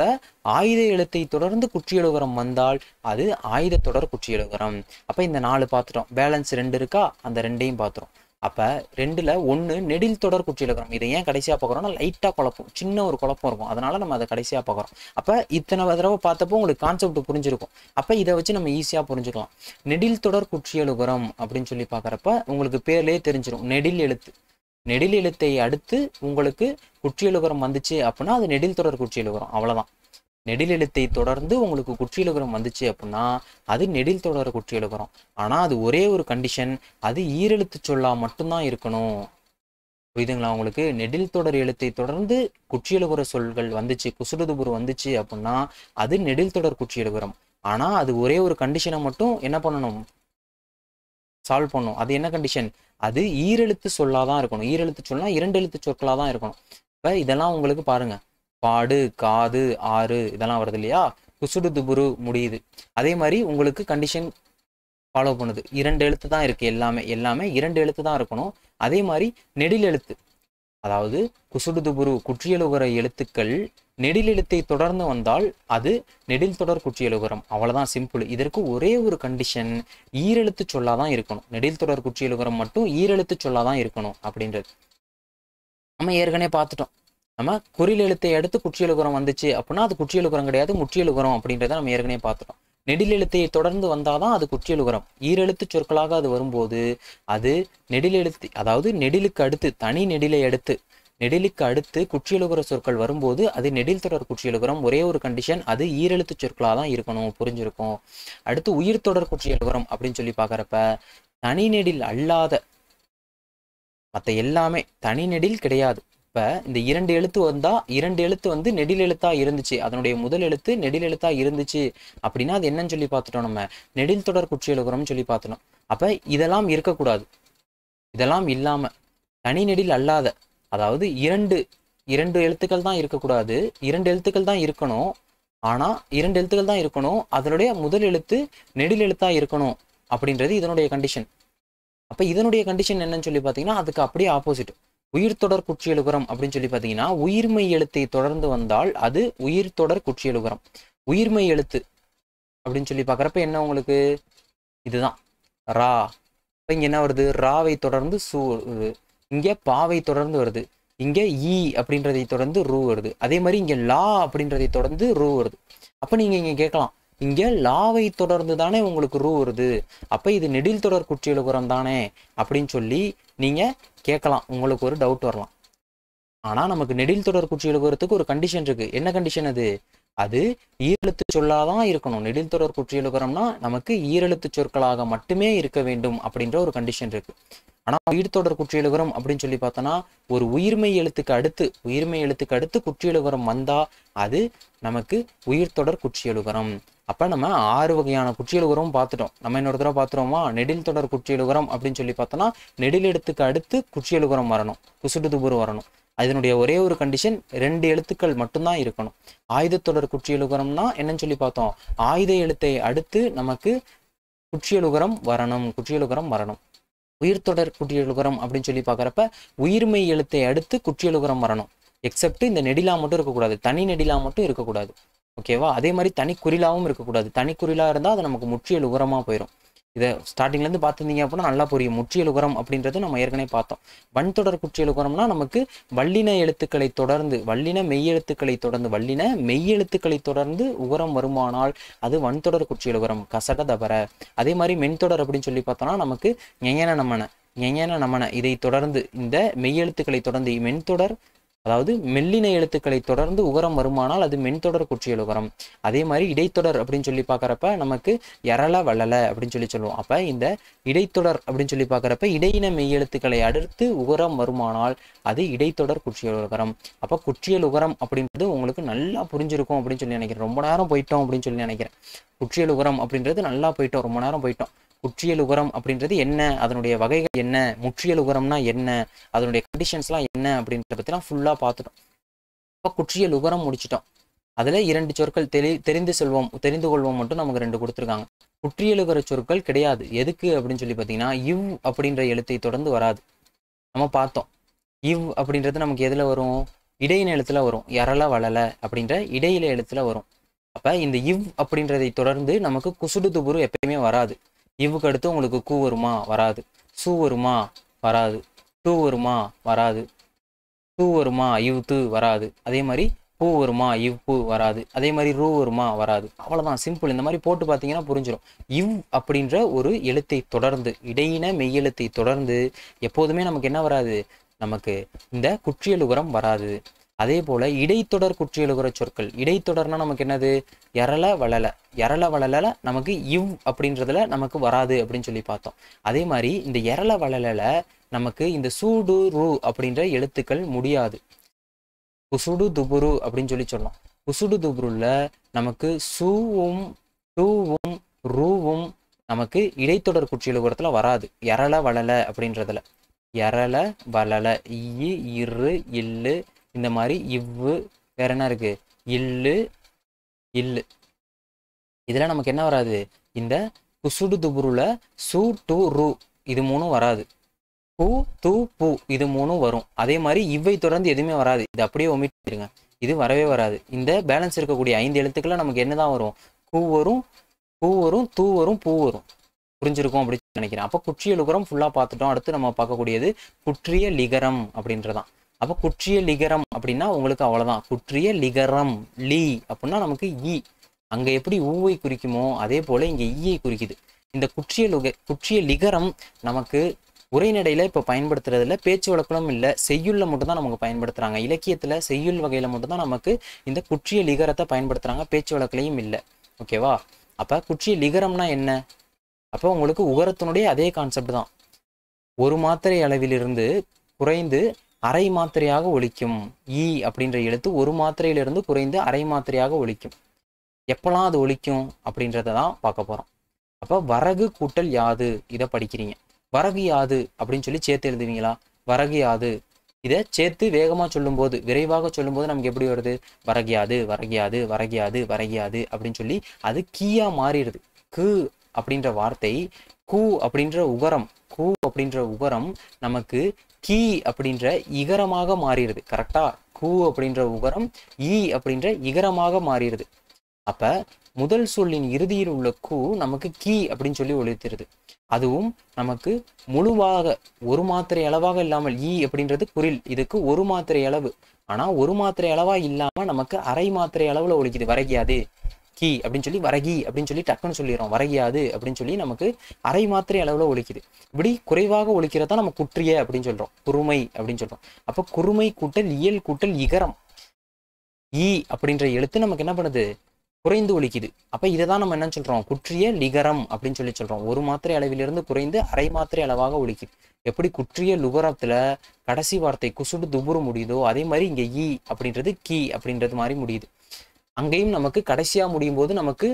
[SPEAKER 1] ஆயுத எழுத்தை தொடர்ந்து குற்றியலுகரம் வந்தால் அது ஆயுத தொடர் குற்றியலுகரம் அப்போ இந்த நாலு பார்த்துட்டோம் பேலன்ஸ் ரெண்டு இருக்கா அந்த ரெண்டையும் பார்த்துரும் அப்போ ரெண்டில் ஒன்று நெடில் தொடர் இருக்கிறோம் இதை ஏன் கடைசியாக பார்க்குறோம்னா லைட்டாக குழப்பம் சின்ன ஒரு குழப்பம் இருக்கும் அதனால் நம்ம அதை கடைசியாக பார்க்குறோம் அப்போ இத்தனை தடவை பார்த்தப்போ உங்களுக்கு கான்செப்ட் புரிஞ்சிருக்கும் அப்போ இதை வச்சு நம்ம ஈஸியாக புரிஞ்சுக்கலாம் நெடில் தொடர் குற்றியலுகரம் அப்படின்னு சொல்லி பார்க்குறப்ப உங்களுக்கு பேர்லேயே தெரிஞ்சிடும் நெடில் எழுத்து நெடில் எழுத்தை அடுத்து உங்களுக்கு குற்றியலுகரம் வந்துச்சு அப்படின்னா அது நெடில் தொடர் குற்றியலுகரம் அவ்வளோதான் நெடில் எழுத்தை தொடர்ந்து உங்களுக்கு குற்றியலுகரம் வந்துச்சு அப்படின்னா அது நெடில் தொடர குற்றியலுகரம் ஆனால் அது ஒரே ஒரு கண்டிஷன் அது ஈரெழுத்து சொல்லா மட்டும்தான் இருக்கணும் புரியுதுங்களா உங்களுக்கு நெடில் தொடர் எழுத்தை தொடர்ந்து குற்றியலுகர சொல்கள் வந்துச்சு குசுடுதுபுர் வந்துச்சு அப்படின்னா அது நெடில் தொடர் குற்றியலுகரம் ஆனால் அது ஒரே ஒரு கண்டிஷனை மட்டும் என்ன பண்ணணும் சால்வ் பண்ணும் அது என்ன கண்டிஷன் அது ஈரெழுத்து சொல்லாதான் இருக்கணும் ஈரெழுத்து சொல்லாம் இரண்டு எழுத்து சொற்களாக தான் இருக்கணும் இப்போ இதெல்லாம் உங்களுக்கு பாருங்கள் பாடு காது ஆறு இதெல்லாம் வருது இல்லையா குசுடு துபுரு முடியுது அதே மாதிரி உங்களுக்கு கண்டிஷன் ஃபாலோ பண்ணுது இரண்டு எழுத்து தான் இருக்குது எல்லாமே எல்லாமே இரண்டு எழுத்து தான் இருக்கணும் அதே மாதிரி நெடில் எழுத்து அதாவது குசுடு துபுரு குற்றியலுகர எழுத்துக்கள் நெடில் எழுத்தை தொடர்ந்து வந்தால் அது நெடில் தொடர் குற்றியலுகரம் அவ்வளோதான் சிம்பிள் இதற்கு ஒரே ஒரு கண்டிஷன் ஈரெழுத்து சொல்லாக தான் இருக்கணும் நெடில் தொடர் குற்றியலுகரம் மட்டும் ஈரெழுத்து சொல்லாக தான் இருக்கணும் அப்படின்றது நம்ம ஏற்கனவே பார்த்துட்டோம் நம்ம குறில் எழுத்தை அடுத்து குற்றியலுகரம் வந்துச்சு அப்படின்னா அது குற்றியலுகரம் கிடையாது முற்றியலுகரம் அப்படின்றத நம்ம ஏற்கனவே பார்த்துட்டோம் நெடில் எழுத்தை தொடர்ந்து வந்தாதான் அது குற்றியலுகரம் ஈரெழுத்து சொற்களாக அது வரும்போது அது நெடில் எழுத்து அதாவது நெடிலுக்கு அடுத்து தனி நெடிலை அடுத்து நெடிலுக்கு அடுத்து குற்றியலுகர சொற்கள் வரும்போது அது நெடில் தொடர் குற்றியலுகரம் ஒரே ஒரு கண்டிஷன் அது ஈரெழுத்து சொற்களாக தான் இருக்கணும் புரிஞ்சிருக்கும் அடுத்து உயிர் தொடர் குற்றியலுகரம் அப்படின்னு சொல்லி பார்க்குறப்ப தனி நெடில் அல்லாத மற்ற எல்லாமே தனி நெடில் கிடையாது இப்போ இந்த இரண்டு எழுத்து வந்தால் இரண்டு எழுத்து வந்து நெடில் எழுத்தாக இருந்துச்சு அதனுடைய முதல் எழுத்து நெடில் எழுத்தாக இருந்துச்சு அப்படின்னா அது என்னன்னு சொல்லி பார்த்துட்டோம் நம்ம நெடில் தொடர் குற்றி எழுகிறோம்னு சொல்லி பார்த்துட்டோம் அப்போ இதெல்லாம் இருக்கக்கூடாது இதெல்லாம் இல்லாமல் தனி நெடில் அல்லாத அதாவது இரண்டு இரண்டு எழுத்துக்கள் தான் இருக்கக்கூடாது இரண்டு எழுத்துக்கள் தான் இருக்கணும் ஆனால் இரண்டு எழுத்துக்கள் தான் இருக்கணும் அதனுடைய முதல் எழுத்து நெடில் எழுத்தாக இருக்கணும் அப்படின்றது இதனுடைய கண்டிஷன் அப்போ இதனுடைய கண்டிஷன் என்னன்னு சொல்லி பார்த்தீங்கன்னா அதுக்கு அப்படியே ஆப்போசிட் உயிர் தொடர் குற்றியலுகரம் அப்படின்னு சொல்லி பார்த்தீங்கன்னா உயிர்மை எழுத்தை தொடர்ந்து வந்தால் அது உயிர் தொடர் எழுகுறம் உயிர்மை எழுத்து அப்படின்னு சொல்லி பார்க்குறப்ப என்ன உங்களுக்கு இதுதான் ரா இப்போ இங்கே என்ன வருது ராவை தொடர்ந்து சு வருது இங்கே பாவை தொடர்ந்து வருது இங்கே ஈ அப்படின்றதை தொடர்ந்து ரூ வருது அதே மாதிரி இங்கே லா அப்படின்றதை தொடர்ந்து ரூ வருது அப்போ நீங்கள் இங்கே கேட்கலாம் இங்கே லாவை தொடர்ந்து தானே உங்களுக்கு ரூ வருது அப்போ இது நெடில் தொடர் குற்றியலுகரம் தானே அப்படின்னு சொல்லி நீங்கள் கேட்கலாம் உங்களுக்கு ஒரு டவுட் வரலாம் ஆனால் நமக்கு நெடில் தொடர் குற்றியல் உகரத்துக்கு ஒரு கண்டிஷன் இருக்குது என்ன கண்டிஷன் அது அது ஈரெழுத்து சொல்லாதான் இருக்கணும் நெடில் தொடர் குற்றியல் உகரம்னா நமக்கு ஈரெழுத்து சொற்களாக மட்டுமே இருக்க வேண்டும் அப்படின்ற ஒரு கண்டிஷன் இருக்கு ஆனால் உயிர்த்தொடர் குற்றியலுகரம் அப்படின்னு சொல்லி பார்த்தோன்னா ஒரு உயிர்மை எழுத்துக்கு அடுத்து உயிர்மை எழுத்துக்கு அடுத்து குற்றியலுகரம் வந்தால் அது நமக்கு உயிர்த்தொடர் குற்றியலுகரம் அப்போ நம்ம ஆறு வகையான குற்றியல் உரம் பார்த்துட்டோம் நம்ம இன்னொரு தடவை பார்த்துட்டோமா நெடில் தொடர் குற்றியல் உரம் அப்படின்னு சொல்லி பார்த்தோம்னா நெடில் எடுத்துக்கு அடுத்து குற்றியல் உரம் வரணும் குசுடுதுபுறு வரணும் அதனுடைய ஒரே ஒரு கண்டிஷன் ரெண்டு எழுத்துக்கள் மட்டும்தான் இருக்கணும் ஆயுதத்தொடர் குற்றியல் உரம்னா என்னன்னு சொல்லி பார்த்தோம் ஆயுத எழுத்தை அடுத்து நமக்கு உரம் வரணும் குற்றியலுகரம் வரணும் உயிர் தொடர் உரம் அப்படின்னு சொல்லி பார்க்குறப்ப உயிர்மை எழுத்தை அடுத்து உரம் வரணும் எக்ஸப்ட் இந்த நெடிலா மட்டும் இருக்கக்கூடாது தனி நெடிலா மட்டும் இருக்கக்கூடாது ஓகேவா அதே மாதிரி தனி குறிலாவும் இருக்கக்கூடாது தனி குறிலா இருந்தால் அது நமக்கு முற்றியல் உரமாக போயிடும் இதை ஸ்டார்டிங்லேருந்து பார்த்துருந்தீங்க அப்படின்னா நல்லா புரியும் முற்றியல் உரம் அப்படின்றது நம்ம ஏற்கனவே பார்த்தோம் வன்தொடர் குற்றியல் உரம்னா நமக்கு வல்லின எழுத்துக்களை தொடர்ந்து வல்லின மெய்யெழுத்துக்களை தொடர்ந்து வல்லின மெய்யெழுத்துக்களை தொடர்ந்து உரம் வருமானால் அது வன்தொடர் குற்றியல் உரம் கசட தபர அதே மாதிரி மென்தொடர் அப்படின்னு சொல்லி பார்த்தோம்னா நமக்கு ஞயன நமன ஞயன நமன இதை தொடர்ந்து இந்த மெய்யெழுத்துக்களை தொடர்ந்து மென்தொடர் அதாவது மெல்லின எழுத்துக்களை தொடர்ந்து உகரம் வருமானால் அது மென்தொடர் குற்றியல் உகரம் அதே மாதிரி இடைத்தொடர் அப்படின்னு சொல்லி பார்க்குறப்ப நமக்கு எரள வளல அப்படின்னு சொல்லி சொல்லுவோம் அப்போ இந்த இடைத்தொடர் அப்படின்னு சொல்லி பார்க்குறப்ப இடையின மெய் எழுத்துக்களை அடுத்து உகரம் வருமானால் அது இடைத்தொடர் குற்றியல் உகரம் அப்போ குற்றியல் உகரம் அப்படின்றது உங்களுக்கு நல்லா புரிஞ்சிருக்கும் அப்படின்னு சொல்லி நினைக்கிறேன் ரொம்ப நேரம் போயிட்டோம் அப்படின்னு சொல்லி நினைக்கிறேன் குற்றியல் உகரம் அப்படின்றது நல்லா போயிட்டோம் ரொம்ப நேரம் போயிட்டோம் முற்றியல் உகரம் அப்படின்றது என்ன அதனுடைய வகைகள் என்ன முற்றியல் உகரம்னா என்ன அதனுடைய கண்டிஷன்ஸ்லாம் என்ன அப்படின்றத பற்றிலாம் ஃபுல்லாக பார்த்துட்டோம் இப்போ குற்றியல் உகரம் முடிச்சிட்டோம் அதில் இரண்டு சொற்கள் தெரி தெரிந்து சொல்வோம் தெரிந்து கொள்வோம் மட்டும் நமக்கு ரெண்டு கொடுத்துருக்காங்க குற்றியலுகிற சொற்கள் கிடையாது எதுக்கு அப்படின்னு சொல்லி பார்த்தீங்கன்னா இவ் அப்படின்ற எழுத்தை தொடர்ந்து வராது நம்ம பார்த்தோம் இவ் அப்படின்றது நமக்கு எதில் வரும் இடையின எழுத்துல வரும் எரள வளல அப்படின்ற இடையில எழுத்துல வரும் அப்போ இந்த இவ் அப்படின்றதை தொடர்ந்து நமக்கு குசுடு துபுரு எப்பயுமே வராது இவுக்கு அடுத்து உங்களுக்கு கூ வருமா வராது சு வருமா வராது டூ வருமா வராது டூ வருமா இவ்து வராது அதே மாதிரி பூ வருமா இவ் பூ வராது அதே மாதிரி ரூ வருமா வராது அவ்வளோதான் சிம்பிள் இந்த மாதிரி போட்டு பார்த்தீங்கன்னா புரிஞ்சிடும் இவ் அப்படின்ற ஒரு எழுத்தை தொடர்ந்து இடையின மெய்யெழுத்தை தொடர்ந்து எப்போதுமே நமக்கு என்ன வராது நமக்கு இந்த குற்றியல் உரம் வராது அதே போல் இடைத்தொடர் எழுகிற சொற்கள் இடைத்தொடர்னா நமக்கு என்னது எரல வளல எரல வளல நமக்கு இவ் அப்படின்றதுல நமக்கு வராது அப்படின்னு சொல்லி பார்த்தோம் அதே மாதிரி இந்த எரல வளல நமக்கு இந்த சூடு ரு அப்படின்ற எழுத்துக்கள் முடியாது குசுடு துபுரு அப்படின்னு சொல்லி சொல்லலாம் குசுடு துபுருல நமக்கு சூவும் டூவும் ரூவும் நமக்கு இடைத்தொடர் எழுகுறதுல வராது எரல வளல அப்படின்றதுல எரல வளல இரு இல்லு இந்த மாதிரி இவ்வு வேற என்ன இருக்கு இல்லு இல்லு இதெல்லாம் நமக்கு என்ன வராது இந்த குசுடு துபுருல சு டு ரு இது மூணும் வராது பூ து பூ இது மூணும் வரும் அதே மாதிரி இவ்வை தொடர்ந்து எதுவுமே வராது இது அப்படியே ஒமிட்டிருங்க இது வரவே வராது இந்த பேலன்ஸ் இருக்கக்கூடிய ஐந்து எழுத்துக்களை நமக்கு என்னதான் வரும் கூ வரும் பூ வரும் தூ வரும் பூ வரும் புரிஞ்சிருக்கும் அப்படின்னு நினைக்கிறேன் அப்போ குற்றிய ஃபுல்லா ஃபுல்லாக பார்த்துட்டோம் அடுத்து நம்ம பார்க்கக்கூடியது குற்றிய லிகரம் அப்படின்றதான் அப்போ குற்றிய லிகரம் அப்படின்னா உங்களுக்கு அவ்வளோதான் குற்றிய லிகரம் லீ அப்படின்னா நமக்கு ஈ அங்கே எப்படி ஊவை குறிக்குமோ அதே போல் இங்கே ஈயை குறிக்குது இந்த குற்றிய லுக குற்றிய லிகரம் நமக்கு உரைநடையில் இப்போ பயன்படுத்துறதுல பேச்சு வழக்கலும் இல்லை செய்யுளில் மட்டும்தான் நமக்கு பயன்படுத்துகிறாங்க இலக்கியத்தில் செய்யுள் வகையில் மட்டும்தான் நமக்கு இந்த குற்றிய லிகரத்தை பயன்படுத்துகிறாங்க பேச்சு வழக்கிலையும் இல்லை ஓகேவா அப்போ குற்றிய லிகரம்னா என்ன அப்போ உங்களுக்கு உகரத்தினுடைய அதே கான்செப்ட் தான் ஒரு மாத்திரை அளவிலிருந்து குறைந்து அரை மாத்திரையாக ஒழிக்கும் ஈ அப்படின்ற எழுத்து ஒரு மாத்திரையிலிருந்து குறைந்து அரை மாத்திரையாக ஒழிக்கும் எப்பெல்லாம் அது ஒழிக்கும் அப்படின்றத தான் பார்க்க போகிறோம் அப்போ வரகு கூட்டல் யாது இதை படிக்கிறீங்க வரகு யாது அப்படின்னு சொல்லி சேர்த்து எழுதுவீங்களா வரகு யாது இதை சேர்த்து வேகமாக சொல்லும்போது விரைவாக சொல்லும்போது நமக்கு எப்படி வருது வரகியாது வரகியாது வரகியாது வரகியாது அப்படின்னு சொல்லி அது கீயா மாறிடுது கு அப்படின்ற வார்த்தை கூ அப்படின்ற உகரம் கூ அப்படின்ற உகரம் நமக்கு கீ அப்படின்ற இகரமாக மாறிடுது கரெக்டா கூ அப்படின்ற உகரம் ஈ அப்படின்ற இகரமாக மாறிடுது அப்ப முதல் சொல்லின் இறுதியில் உள்ள கூ நமக்கு கீ அப்படின்னு சொல்லி ஒழித்திருது அதுவும் நமக்கு முழுவாக ஒரு மாத்திரை அளவாக இல்லாமல் ஈ அப்படின்றது குரில் இதுக்கு ஒரு மாத்திரை அளவு ஆனா ஒரு மாத்திரை அளவா இல்லாம நமக்கு அரை மாத்திரை அளவுல ஒழிக்குது வரைக்காது கி அப்படின்னு சொல்லி வரகி அப்படின்னு சொல்லி டக்குன்னு சொல்லிடுறோம் வரகியாது அப்படின்னு சொல்லி நமக்கு அரை மாத்திரை அளவில் ஒழிக்குது இப்படி குறைவாக ஒழிக்கிறதா நம்ம குற்றிய அப்படின்னு சொல்கிறோம் குறுமை அப்படின்னு சொல்கிறோம் அப்போ குறுமை கூட்டல் இயல் கூட்டல் இகரம் ஈ அப்படின்ற எழுத்து நமக்கு என்ன பண்ணுது குறைந்து ஒழிக்குது அப்போ இதை தான் நம்ம என்ன சொல்கிறோம் குற்றிய லிகரம் அப்படின்னு சொல்லி சொல்கிறோம் ஒரு மாத்திரை அளவிலிருந்து குறைந்து அரை மாத்திரை அளவாக ஒழிக்குது எப்படி குற்றிய லுகரத்தில் கடைசி வார்த்தை குசுடு துபுறு முடியுதோ அதே மாதிரி இங்கே ஈ அப்படின்றது கி அப்படின்றது மாதிரி முடியுது அங்கேயும் நமக்கு கடைசியாக முடியும் போது நமக்கு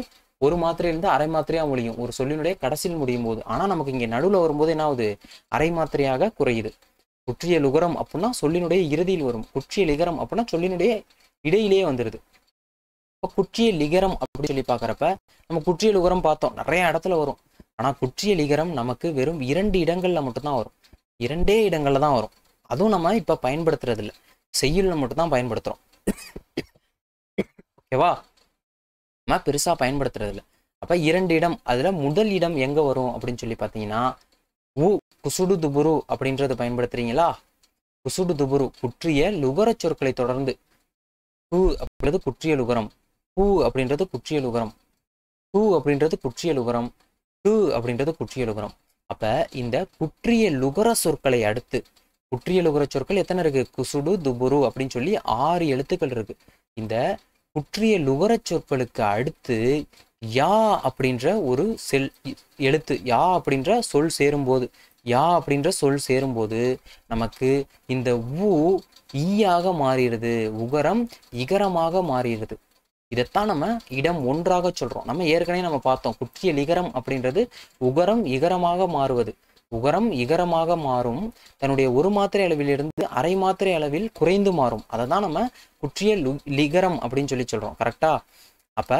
[SPEAKER 1] ஒரு மாத்திரையிலேருந்து அரை மாத்திரையாக முடியும் ஒரு சொல்லினுடைய கடைசியில் முடியும் போது ஆனால் நமக்கு இங்கே நடுவில் வரும்போது என்ன ஆகுது அரை மாத்திரையாக குறையுது குற்றிய லுகரம் அப்படின்னா சொல்லினுடைய இறுதியில் வரும் குற்றிய லிகரம் அப்படின்னா சொல்லினுடைய இடையிலேயே வந்துடுது இப்போ குற்றிய லிகரம் அப்படின்னு சொல்லி பார்க்குறப்ப நம்ம குற்றிய லுகரம் பார்த்தோம் நிறைய இடத்துல வரும் ஆனால் குற்றிய லிகரம் நமக்கு வெறும் இரண்டு இடங்களில் மட்டும்தான் வரும் இரண்டே இடங்களில் தான் வரும் அதுவும் நம்ம இப்போ பயன்படுத்துறதில்ல செய்யுளில் மட்டும்தான் பயன்படுத்துகிறோம் ஓகேவா நம்ம பெருசாக பயன்படுத்துறதில்ல அப்போ இரண்டு இடம் அதில் முதல் இடம் எங்கே வரும் அப்படின்னு சொல்லி பார்த்தீங்கன்னா உ குசுடு துபுரு அப்படின்றது பயன்படுத்துறீங்களா குசுடு துபுரு புற்றிய லுகர சொற்களை தொடர்ந்து கு அப்படின்றது குற்றிய லுகரம் பூ அப்படின்றது குற்றிய லுகரம் பூ அப்படின்றது குற்றிய லுகரம் டு அப்படின்றது குற்றிய லுகரம் அப்போ இந்த குற்றிய லுகர சொற்களை அடுத்து குற்றிய லுகர சொற்கள் எத்தனை இருக்குது குசுடு துபுரு அப்படின்னு சொல்லி ஆறு எழுத்துக்கள் இருக்குது இந்த புற்றிய நுகரச் சொற்களுக்கு அடுத்து யா அப்படின்ற ஒரு செல் எழுத்து யா அப்படின்ற சொல் சேரும்போது யா அப்படின்ற சொல் சேரும்போது நமக்கு இந்த ஊ ஈயாக மாறிடுது உகரம் இகரமாக மாறிடுது இதைத்தான் நம்ம இடம் ஒன்றாக சொல்கிறோம் நம்ம ஏற்கனவே நம்ம பார்த்தோம் குற்றிய நிகரம் அப்படின்றது உகரம் இகரமாக மாறுவது உகரம் இகரமாக மாறும் தன்னுடைய ஒரு மாத்திரை அளவிலிருந்து அரை மாத்திரை அளவில் குறைந்து மாறும் அதை தான் நம்ம குற்றிய லிகரம் அப்படின்னு சொல்லி சொல்கிறோம் கரெக்டா அப்போ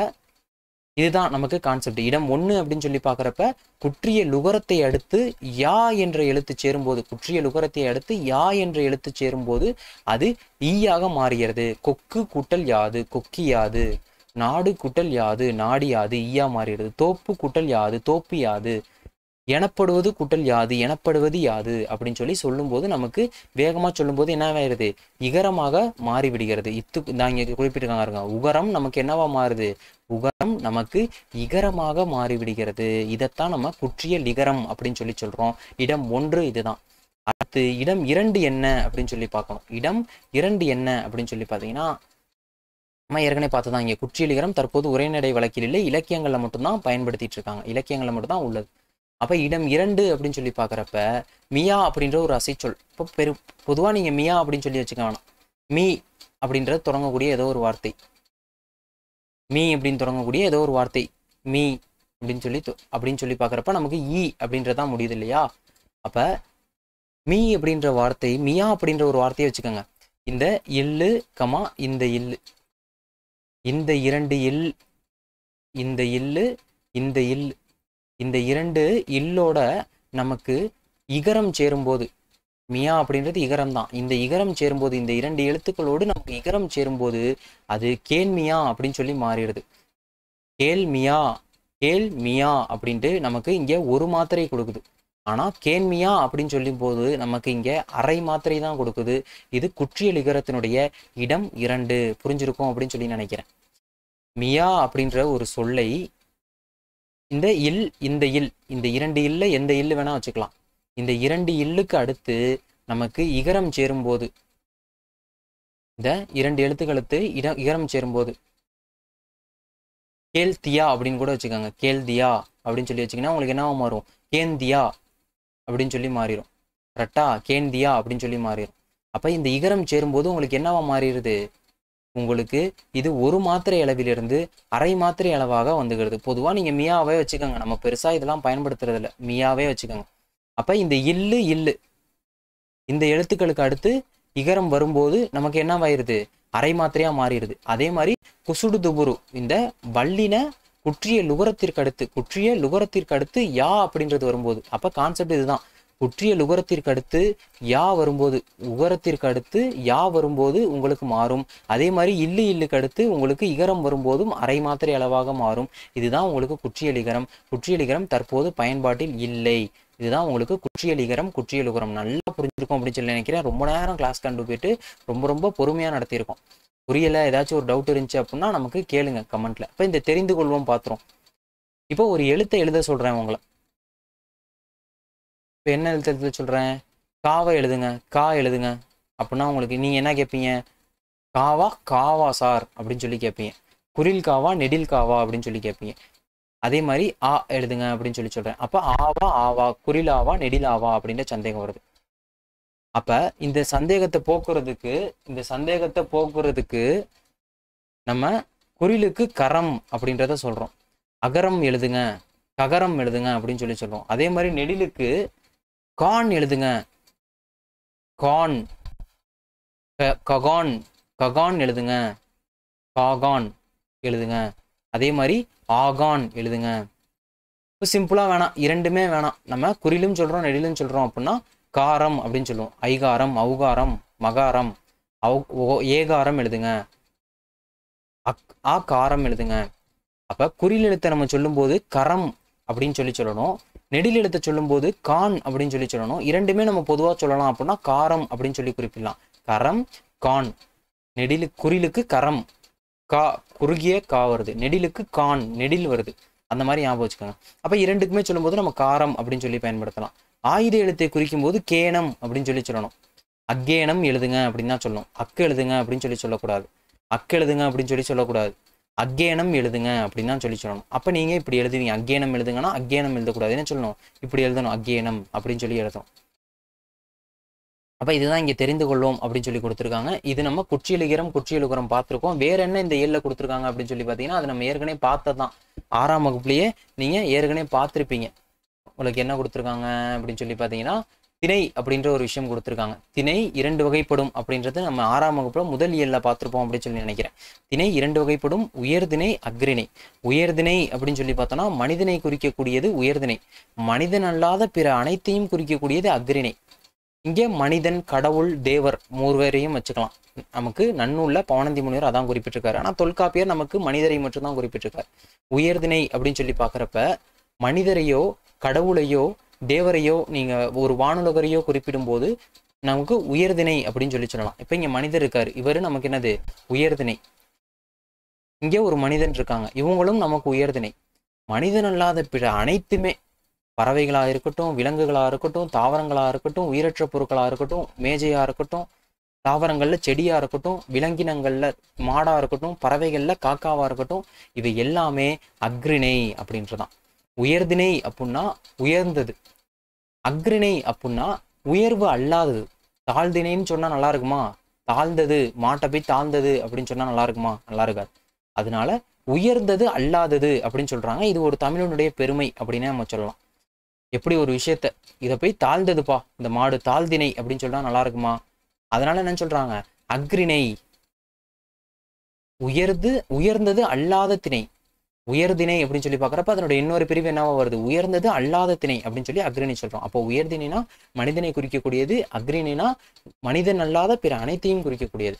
[SPEAKER 1] இதுதான் நமக்கு கான்செப்ட் இடம் ஒன்று அப்படின்னு சொல்லி பார்க்குறப்ப குற்றிய லுகரத்தை அடுத்து யா என்ற எழுத்து சேரும்போது குற்றிய லுகரத்தை அடுத்து யா என்ற எழுத்து சேரும்போது அது ஈயாக மாறுகிறது கொக்கு கூட்டல் யாது கொக்கி யாது நாடு கூட்டல் யாது நாடி யாது ஈயா மாறுகிறது தோப்பு கூட்டல் யாது தோப்பு யாது எனப்படுவது குட்டல் யாது எனப்படுவது யாது அப்படின்னு சொல்லி சொல்லும்போது நமக்கு வேகமாக சொல்லும்போது என்னவாயிருது இகரமாக மாறிவிடுகிறது இத்து நான் இங்கே குறிப்பிட்டிருக்காங்க உகரம் நமக்கு என்னவா மாறுது உகரம் நமக்கு இகரமாக மாறிவிடுகிறது இதைத்தான் நம்ம குற்றிய லிகரம் அப்படின்னு சொல்லி சொல்கிறோம் இடம் ஒன்று இதுதான் அடுத்து இடம் இரண்டு என்ன அப்படின்னு சொல்லி பார்க்கணும் இடம் இரண்டு என்ன அப்படின்னு சொல்லி பார்த்தீங்கன்னா நம்ம ஏற்கனவே பார்த்ததான் இங்கே குற்றியலிகரம் தற்போது உரைநடை வழக்கில் இல்லை இலக்கியங்களில் மட்டும்தான் பயன்படுத்திட்டு இருக்காங்க இலக்கியங்களில் மட்டும்தான் உள்ளது அப்போ இடம் இரண்டு அப்படின்னு சொல்லி பார்க்குறப்ப மியா அப்படின்ற ஒரு அசைச்சொல் இப்போ பெரு பொதுவாக நீங்கள் மியா அப்படின்னு சொல்லி வச்சுக்க வேணாம் மீ அப்படின்றது தொடங்கக்கூடிய ஏதோ ஒரு வார்த்தை மீ அப்படின்னு தொடங்கக்கூடிய ஏதோ ஒரு வார்த்தை மீ அப்படின்னு சொல்லி அப்படின்னு சொல்லி பார்க்குறப்ப நமக்கு ஈ அப்படின்றதான் முடியுது இல்லையா அப்போ மீ அப்படின்ற வார்த்தை மியா அப்படின்ற ஒரு வார்த்தையை வச்சுக்கோங்க இந்த எல்லு கமா இந்த எல்லு இந்த இரண்டு எல் இந்த எல்லு இந்த எல்லு இந்த இரண்டு இல்லோட நமக்கு இகரம் சேரும்போது மியா அப்படின்றது இகரம் தான் இந்த இகரம் சேரும்போது இந்த இரண்டு எழுத்துக்களோடு நமக்கு இகரம் சேரும்போது அது கேள்மியா அப்படின்னு சொல்லி மாறிடுது கேள்மியா கேள்மியா அப்படின்ட்டு நமக்கு இங்கே ஒரு மாத்திரை கொடுக்குது ஆனால் கேண்மியா அப்படின்னு சொல்லும் போது நமக்கு இங்கே அரை மாத்திரை தான் கொடுக்குது இது குற்றியல் இகரத்தினுடைய இடம் இரண்டு புரிஞ்சிருக்கும் அப்படின்னு சொல்லி நினைக்கிறேன் மியா அப்படின்ற ஒரு சொல்லை இந்த இல் இந்த இல் இந்த இரண்டு இல்ல எந்த இல்லு வேணா வச்சுக்கலாம் இந்த இரண்டு இல்லுக்கு அடுத்து நமக்கு இகரம் சேரும்போது இந்த இரண்டு எழுத்துக்களுக்கு இட இகரம் சேரும்போது கேல்தியா அப்படின்னு கூட வச்சுக்கோங்க கேல்தியா அப்படின்னு சொல்லி வச்சிங்கன்னா உங்களுக்கு என்ன மாறும் கேந்தியா அப்படின்னு சொல்லி மாறிடும் கரெக்டா கேந்தியா அப்படின்னு சொல்லி மாறிடும் அப்போ இந்த இகரம் சேரும்போது உங்களுக்கு என்னவா மாறிடுது உங்களுக்கு இது ஒரு மாத்திரை அளவிலிருந்து அரை மாத்திரை அளவாக வந்துகிறது பொதுவாக நீங்கள் மியாவே வச்சுக்கோங்க நம்ம பெருசாக இதெல்லாம் பயன்படுத்துறதில்ல மியாவே வச்சுக்கோங்க அப்போ இந்த இல்லு இல்லு இந்த எழுத்துக்களுக்கு அடுத்து இகரம் வரும்போது நமக்கு என்னவாயிருது அரை மாத்திரையாக மாறிடுது அதே மாதிரி குசுடு துபுரு இந்த வல்லின குற்றிய லுகரத்திற்கு அடுத்து குற்றிய லுகரத்திற்கு அடுத்து யா அப்படின்றது வரும்போது அப்போ கான்செப்ட் இதுதான் புற்றியல் உகரத்திற்கு அடுத்து யா வரும்போது உகரத்திற்கு அடுத்து யா வரும்போது உங்களுக்கு மாறும் அதே மாதிரி இல்லு இல்லுக்கு அடுத்து உங்களுக்கு இகரம் வரும்போதும் அரை மாத்திரை அளவாக மாறும் இதுதான் உங்களுக்கு குற்றியல் இகரம் குற்றியல் இகரம் தற்போது பயன்பாட்டில் இல்லை இதுதான் உங்களுக்கு குற்றியல் இகரம் குற்றியல் உகரம் நல்லா புரிஞ்சிருக்கும் அப்படின்னு சொல்லி நினைக்கிறேன் ரொம்ப நேரம் கிளாஸ் கண்டு போயிட்டு ரொம்ப ரொம்ப பொறுமையாக நடத்தியிருக்கோம் புரியலை ஏதாச்சும் ஒரு டவுட் இருந்துச்சு அப்படின்னா நமக்கு கேளுங்க கமெண்ட்ல இப்போ இந்த தெரிந்து கொள்வோம் பார்த்துரும் இப்போ ஒரு எழுத்தை எழுத சொல்கிறேன் உங்களை இப்போ என்ன எழுத்தத்தில் சொல்கிறேன் காவை எழுதுங்க கா எழுதுங்க அப்படின்னா உங்களுக்கு நீங்கள் என்ன கேட்பீங்க காவா காவா சார் அப்படின்னு சொல்லி கேட்பீங்க குரில் காவா நெடில் காவா அப்படின்னு சொல்லி கேட்பீங்க அதே மாதிரி ஆ எழுதுங்க அப்படின்னு சொல்லி சொல்கிறேன் அப்போ ஆவா ஆவா குரில் ஆவா நெடில் ஆவா அப்படின்ற சந்தேகம் வருது அப்போ இந்த சந்தேகத்தை போக்குறதுக்கு இந்த சந்தேகத்தை போக்குறதுக்கு நம்ம குரிலுக்கு கரம் அப்படின்றத சொல்கிறோம் அகரம் எழுதுங்க ககரம் எழுதுங்க அப்படின்னு சொல்லி சொல்கிறோம் அதே மாதிரி நெடிலுக்கு கான் எழுதுங்க கான் ககான் ககான் எழுதுங்க காகான் எழுதுங்க அதே மாதிரி ஆகான் எழுதுங்க இப்போ சிம்பிளாக வேணாம் இரண்டுமே வேணாம் நம்ம குறிலும் சொல்கிறோம் நெடிலும் சொல்கிறோம் அப்படின்னா காரம் அப்படின்னு சொல்லுவோம் ஐகாரம் அவுகாரம் மகாரம் அவ் ஏகாரம் எழுதுங்க அக் ஆ காரம் எழுதுங்க அப்போ குறில் எழுத்தை நம்ம சொல்லும்போது கரம் அப்படின்னு சொல்லி சொல்லணும் நெடில் சொல்லும் சொல்லும்போது கான் அப்படின்னு சொல்லி சொல்லணும் இரண்டுமே நம்ம பொதுவா சொல்லலாம் அப்படின்னா காரம் அப்படின்னு சொல்லி குறிப்பிடலாம் கரம் கான் நெடிலு குறிலுக்கு கரம் கா குறுகிய கா வருது நெடிலுக்கு கான் நெடில் வருது அந்த மாதிரி ஞாபகம் வச்சுக்கோங்க அப்ப இரண்டுக்குமே சொல்லும்போது நம்ம காரம் அப்படின்னு சொல்லி பயன்படுத்தலாம் ஆயுத எழுத்தை குறிக்கும் போது கேனம் அப்படின்னு சொல்லி சொல்லணும் அக்கேனம் எழுதுங்க அப்படின்னு தான் சொல்லணும் அக்கு எழுதுங்க அப்படின்னு சொல்லி சொல்லக்கூடாது அக்கு எழுதுங்க அப்படின்னு சொல்லி சொல்லக்கூடாது அக்கேனம் எழுதுங்க அப்படின்னு தான் சொல்லி சொல்லணும் அப்போ நீங்கள் இப்படி எழுதுவீங்க அக்கேனம் எழுதுங்கன்னா அக்கேனம் எழுதக்கூடாதுன்னு சொல்லணும் இப்படி எழுதணும் அக்கேனம் அப்படின்னு சொல்லி எழுதணும் அப்போ இதுதான் இங்கே தெரிந்து கொள்வோம் அப்படின்னு சொல்லி கொடுத்துருக்காங்க இது நம்ம குச்சி எழுகிறோம் பார்த்துருக்கோம் வேற என்ன இந்த ஏழில் கொடுத்துருக்காங்க அப்படின்னு சொல்லி பார்த்தீங்கன்னா அது நம்ம ஏற்கனவே பார்த்ததான் ஆறாம் வகுப்புலேயே நீங்கள் ஏற்கனவே பார்த்துருப்பீங்க உங்களுக்கு என்ன கொடுத்துருக்காங்க அப்படின்னு சொல்லி பார்த்தீங்கன்னா திணை அப்படின்ற ஒரு விஷயம் கொடுத்துருக்காங்க திணை இரண்டு வகைப்படும் அப்படின்றது நம்ம ஆறாம் வகுப்புல முதல் இயல்ல பார்த்துருப்போம் அப்படின்னு சொல்லி நினைக்கிறேன் திணை இரண்டு வகைப்படும் உயர்திணை அக்ரிணை உயர்திணை அப்படின்னு சொல்லி பார்த்தோம்னா மனிதனை குறிக்கக்கூடியது உயர்திணை மனிதன் அல்லாத பிற அனைத்தையும் குறிக்கக்கூடியது அக்ரிணை இங்கே மனிதன் கடவுள் தேவர் மூர்வரையும் வச்சுக்கலாம் நமக்கு நன்னூல்ல பவனந்தி முனிவர் அதான் குறிப்பிட்டிருக்காரு ஆனால் தொல்காப்பியர் நமக்கு மனிதரை மட்டும்தான் குறிப்பிட்டிருக்காரு உயர்திணை அப்படின்னு சொல்லி பார்க்குறப்ப மனிதரையோ கடவுளையோ தேவரையோ நீங்கள் ஒரு வானுலகரையோ குறிப்பிடும்போது நமக்கு உயர்தினை அப்படின்னு சொல்லி சொல்லலாம் இப்போ இங்கே மனிதர் இருக்கார் இவர் நமக்கு என்னது உயர்தினை இங்கே ஒரு மனிதன் இருக்காங்க இவங்களும் நமக்கு உயர்தினை மனிதன் அல்லாத பிற அனைத்துமே பறவைகளாக இருக்கட்டும் விலங்குகளாக இருக்கட்டும் தாவரங்களாக இருக்கட்டும் உயிரற்ற பொருட்களாக இருக்கட்டும் மேஜையாக இருக்கட்டும் தாவரங்களில் செடியாக இருக்கட்டும் விலங்கினங்களில் மாடாக இருக்கட்டும் பறவைகளில் காக்காவாக இருக்கட்டும் இது எல்லாமே அக்ரிணை அப்படின்றதான் உயர்தினை அப்புடின்னா உயர்ந்தது அக்ரிணை அப்புடின்னா உயர்வு அல்லாதது தாழ்தினைன்னு சொன்னால் நல்லா இருக்குமா தாழ்ந்தது மாட்டை போய் தாழ்ந்தது அப்படின்னு சொன்னால் நல்லா இருக்குமா நல்லா இருக்காது அதனால உயர்ந்தது அல்லாதது அப்படின்னு சொல்கிறாங்க இது ஒரு தமிழனுடைய பெருமை அப்படின்னு நம்ம சொல்லலாம் எப்படி ஒரு விஷயத்த இதை போய் தாழ்ந்ததுப்பா இந்த மாடு தாழ்தினை அப்படின்னு சொன்னால் நல்லா இருக்குமா அதனால என்ன சொல்கிறாங்க அக்ரிணை உயர்ந்து உயர்ந்தது அல்லாத திணை உயர்தினை அப்படின்னு சொல்லி பார்க்குறப்ப அதனுடைய இன்னொரு பிரிவு என்னவா வருது உயர்ந்தது அல்லாத திணை அப்படின்னு சொல்லி அக்ரிணி சொல்கிறோம் அப்போ உயர்தினைனா மனிதனை குறிக்கக்கூடியது அக்ரிணினா மனிதன் அல்லாத பிற அனைத்தையும் குறிக்கக்கூடியது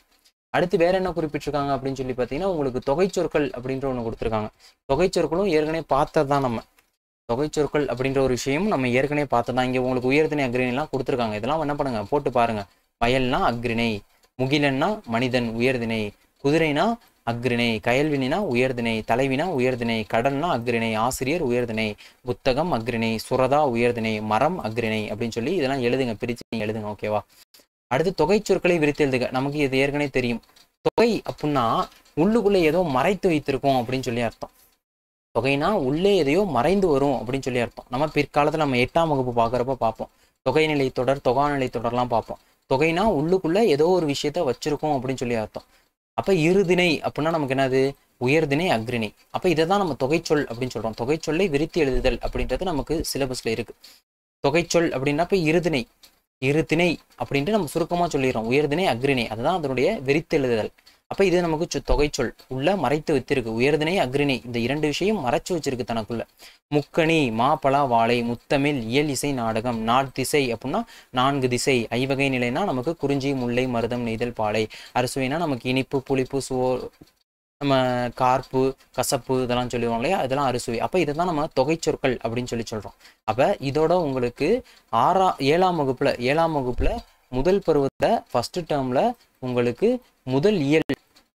[SPEAKER 1] அடுத்து வேற என்ன குறிப்பிட்டிருக்காங்க அப்படின்னு சொல்லி பார்த்தீங்கன்னா உங்களுக்கு தொகை சொற்கள் அப்படின்ற ஒன்று கொடுத்துருக்காங்க தொகை சொற்களும் ஏற்கனவே பார்த்தது தான் நம்ம தொகை சொற்கள் அப்படின்ற ஒரு விஷயமும் நம்ம ஏற்கனவே பார்த்ததான் இங்கே உங்களுக்கு உயர்தினை எல்லாம் கொடுத்துருக்காங்க இதெல்லாம் என்ன பண்ணுங்க போட்டு பாருங்க வயல்னா அக்ரிணை முகிலன்னா மனிதன் உயர்தினை குதிரைனா அக்ரிணை கயல்வினா உயர்தினை தலைவினா உயர்தினை கடன்னா அக்ரிணை ஆசிரியர் உயர்தினை புத்தகம் அக்ரிணை சுரதா உயர்தினை மரம் அக்ரிணை அப்படின்னு சொல்லி இதெல்லாம் எழுதுங்க பிரிச்சு எழுதுங்க ஓகேவா அடுத்து தொகை சொற்களை விரித்து எழுதுக நமக்கு இது ஏற்கனவே தெரியும் தொகை அப்படின்னா உள்ளுக்குள்ளே ஏதோ மறைத்து வைத்திருக்கோம் அப்படின்னு சொல்லி அர்த்தம் தொகைனா உள்ளே எதையோ மறைந்து வரும் அப்படின்னு சொல்லி அர்த்தம் நம்ம பிற்காலத்தில் நம்ம எட்டாம் வகுப்பு பாக்குறப்ப பார்ப்போம் தொகைநிலை தொடர் தொகாநிலை தொடர்லாம் பார்ப்போம் தொகைனா உள்ளுக்குள்ளே ஏதோ ஒரு விஷயத்த வச்சிருக்கோம் அப்படின்னு சொல்லி அர்த்தம் அப்ப இருதினை அப்படின்னா நமக்கு என்னது உயர்தினை அக்ரிணை அப்ப இதைதான் தான் நம்ம தொகைச்சொல் அப்படின்னு சொல்றோம் தொகைச்சொல்லை விரித்து எழுதுதல் அப்படின்றது நமக்கு சிலபஸ்ல இருக்கு தொகைச்சொல் அப்படின்னா இப்போ இருதினை இருதினை அப்படின்ட்டு நம்ம சுருக்கமா சொல்லிடுறோம் உயர்தினை அக்ரிணை அதுதான் அதனுடைய விரித்து எழுதுதல் அப்போ இது நமக்கு தொகைச்சொல் உள்ள மறைத்து வைத்திருக்கு உயர்தினை அக்ரிணை இந்த இரண்டு விஷயம் மறைச்சு வச்சிருக்கு தனக்குள்ள முக்கணி மாப்பழா வாழை முத்தமிழ் இயல் இசை நாடகம் நாட்திசை அப்படின்னா நான்கு திசை ஐவகை நிலைனா நமக்கு குறிஞ்சி முல்லை மருதம் நெய்தல் பாலை அரசுவைனா நமக்கு இனிப்பு புளிப்பு சுவோ நம்ம கார்ப்பு கசப்பு இதெல்லாம் சொல்லுவாங்க இல்லையா அதெல்லாம் அறுசுவை அப்போ இதை தான் நம்ம தொகைச்சொற்கள் அப்படின்னு சொல்லி சொல்கிறோம் அப்போ இதோட உங்களுக்கு ஆறா ஏழாம் வகுப்பில் ஏழாம் வகுப்பில் முதல் பருவத்தை ஃபஸ்ட்டு டேர்மில் உங்களுக்கு முதல் இயல்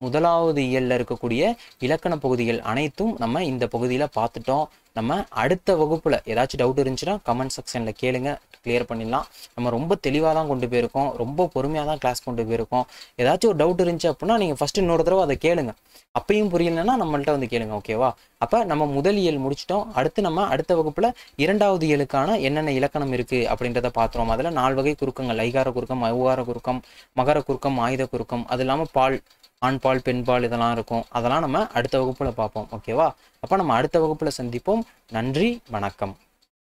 [SPEAKER 1] முதலாவது இயலில் இருக்கக்கூடிய இலக்கண பகுதிகள் அனைத்தும் நம்ம இந்த பகுதியில் பார்த்துட்டோம் நம்ம அடுத்த வகுப்பில் ஏதாச்சும் டவுட் இருந்துச்சுன்னா கமெண்ட் செக்ஷனில் கேளுங்க கிளியர் பண்ணிடலாம் நம்ம ரொம்ப தெளிவாக தான் கொண்டு போயிருக்கோம் ரொம்ப பொறுமையாக தான் கிளாஸ் கொண்டு போயிருக்கோம் ஏதாச்சும் ஒரு டவுட் இருந்துச்சு அப்படின்னா நீங்கள் ஃபஸ்ட்டு இன்னொரு தடவை அதை கேளுங்க அப்பையும் புரியலன்னா நம்மள்ட்ட வந்து கேளுங்க ஓகேவா அப்போ நம்ம முதல் இயல் முடிச்சிட்டோம் அடுத்து நம்ம அடுத்த வகுப்பில் இரண்டாவது இயலுக்கான என்னென்ன இலக்கணம் இருக்குது அப்படின்றத பார்த்துருவோம் அதில் நாலு வகை குறுக்கங்கள் ஐகார குறுக்கம் அவுகார குறுக்கம் மகர குறுக்கம் ஆயுத குறுக்கம் அது இல்லாமல் பால் ஆண்பால் பெண்பால் இதெல்லாம் இருக்கும் அதெல்லாம் நம்ம அடுத்த வகுப்பில் பார்ப்போம் ஓகேவா அப்போ நம்ம அடுத்த வகுப்பில் சந்திப்போம் நன்றி வணக்கம்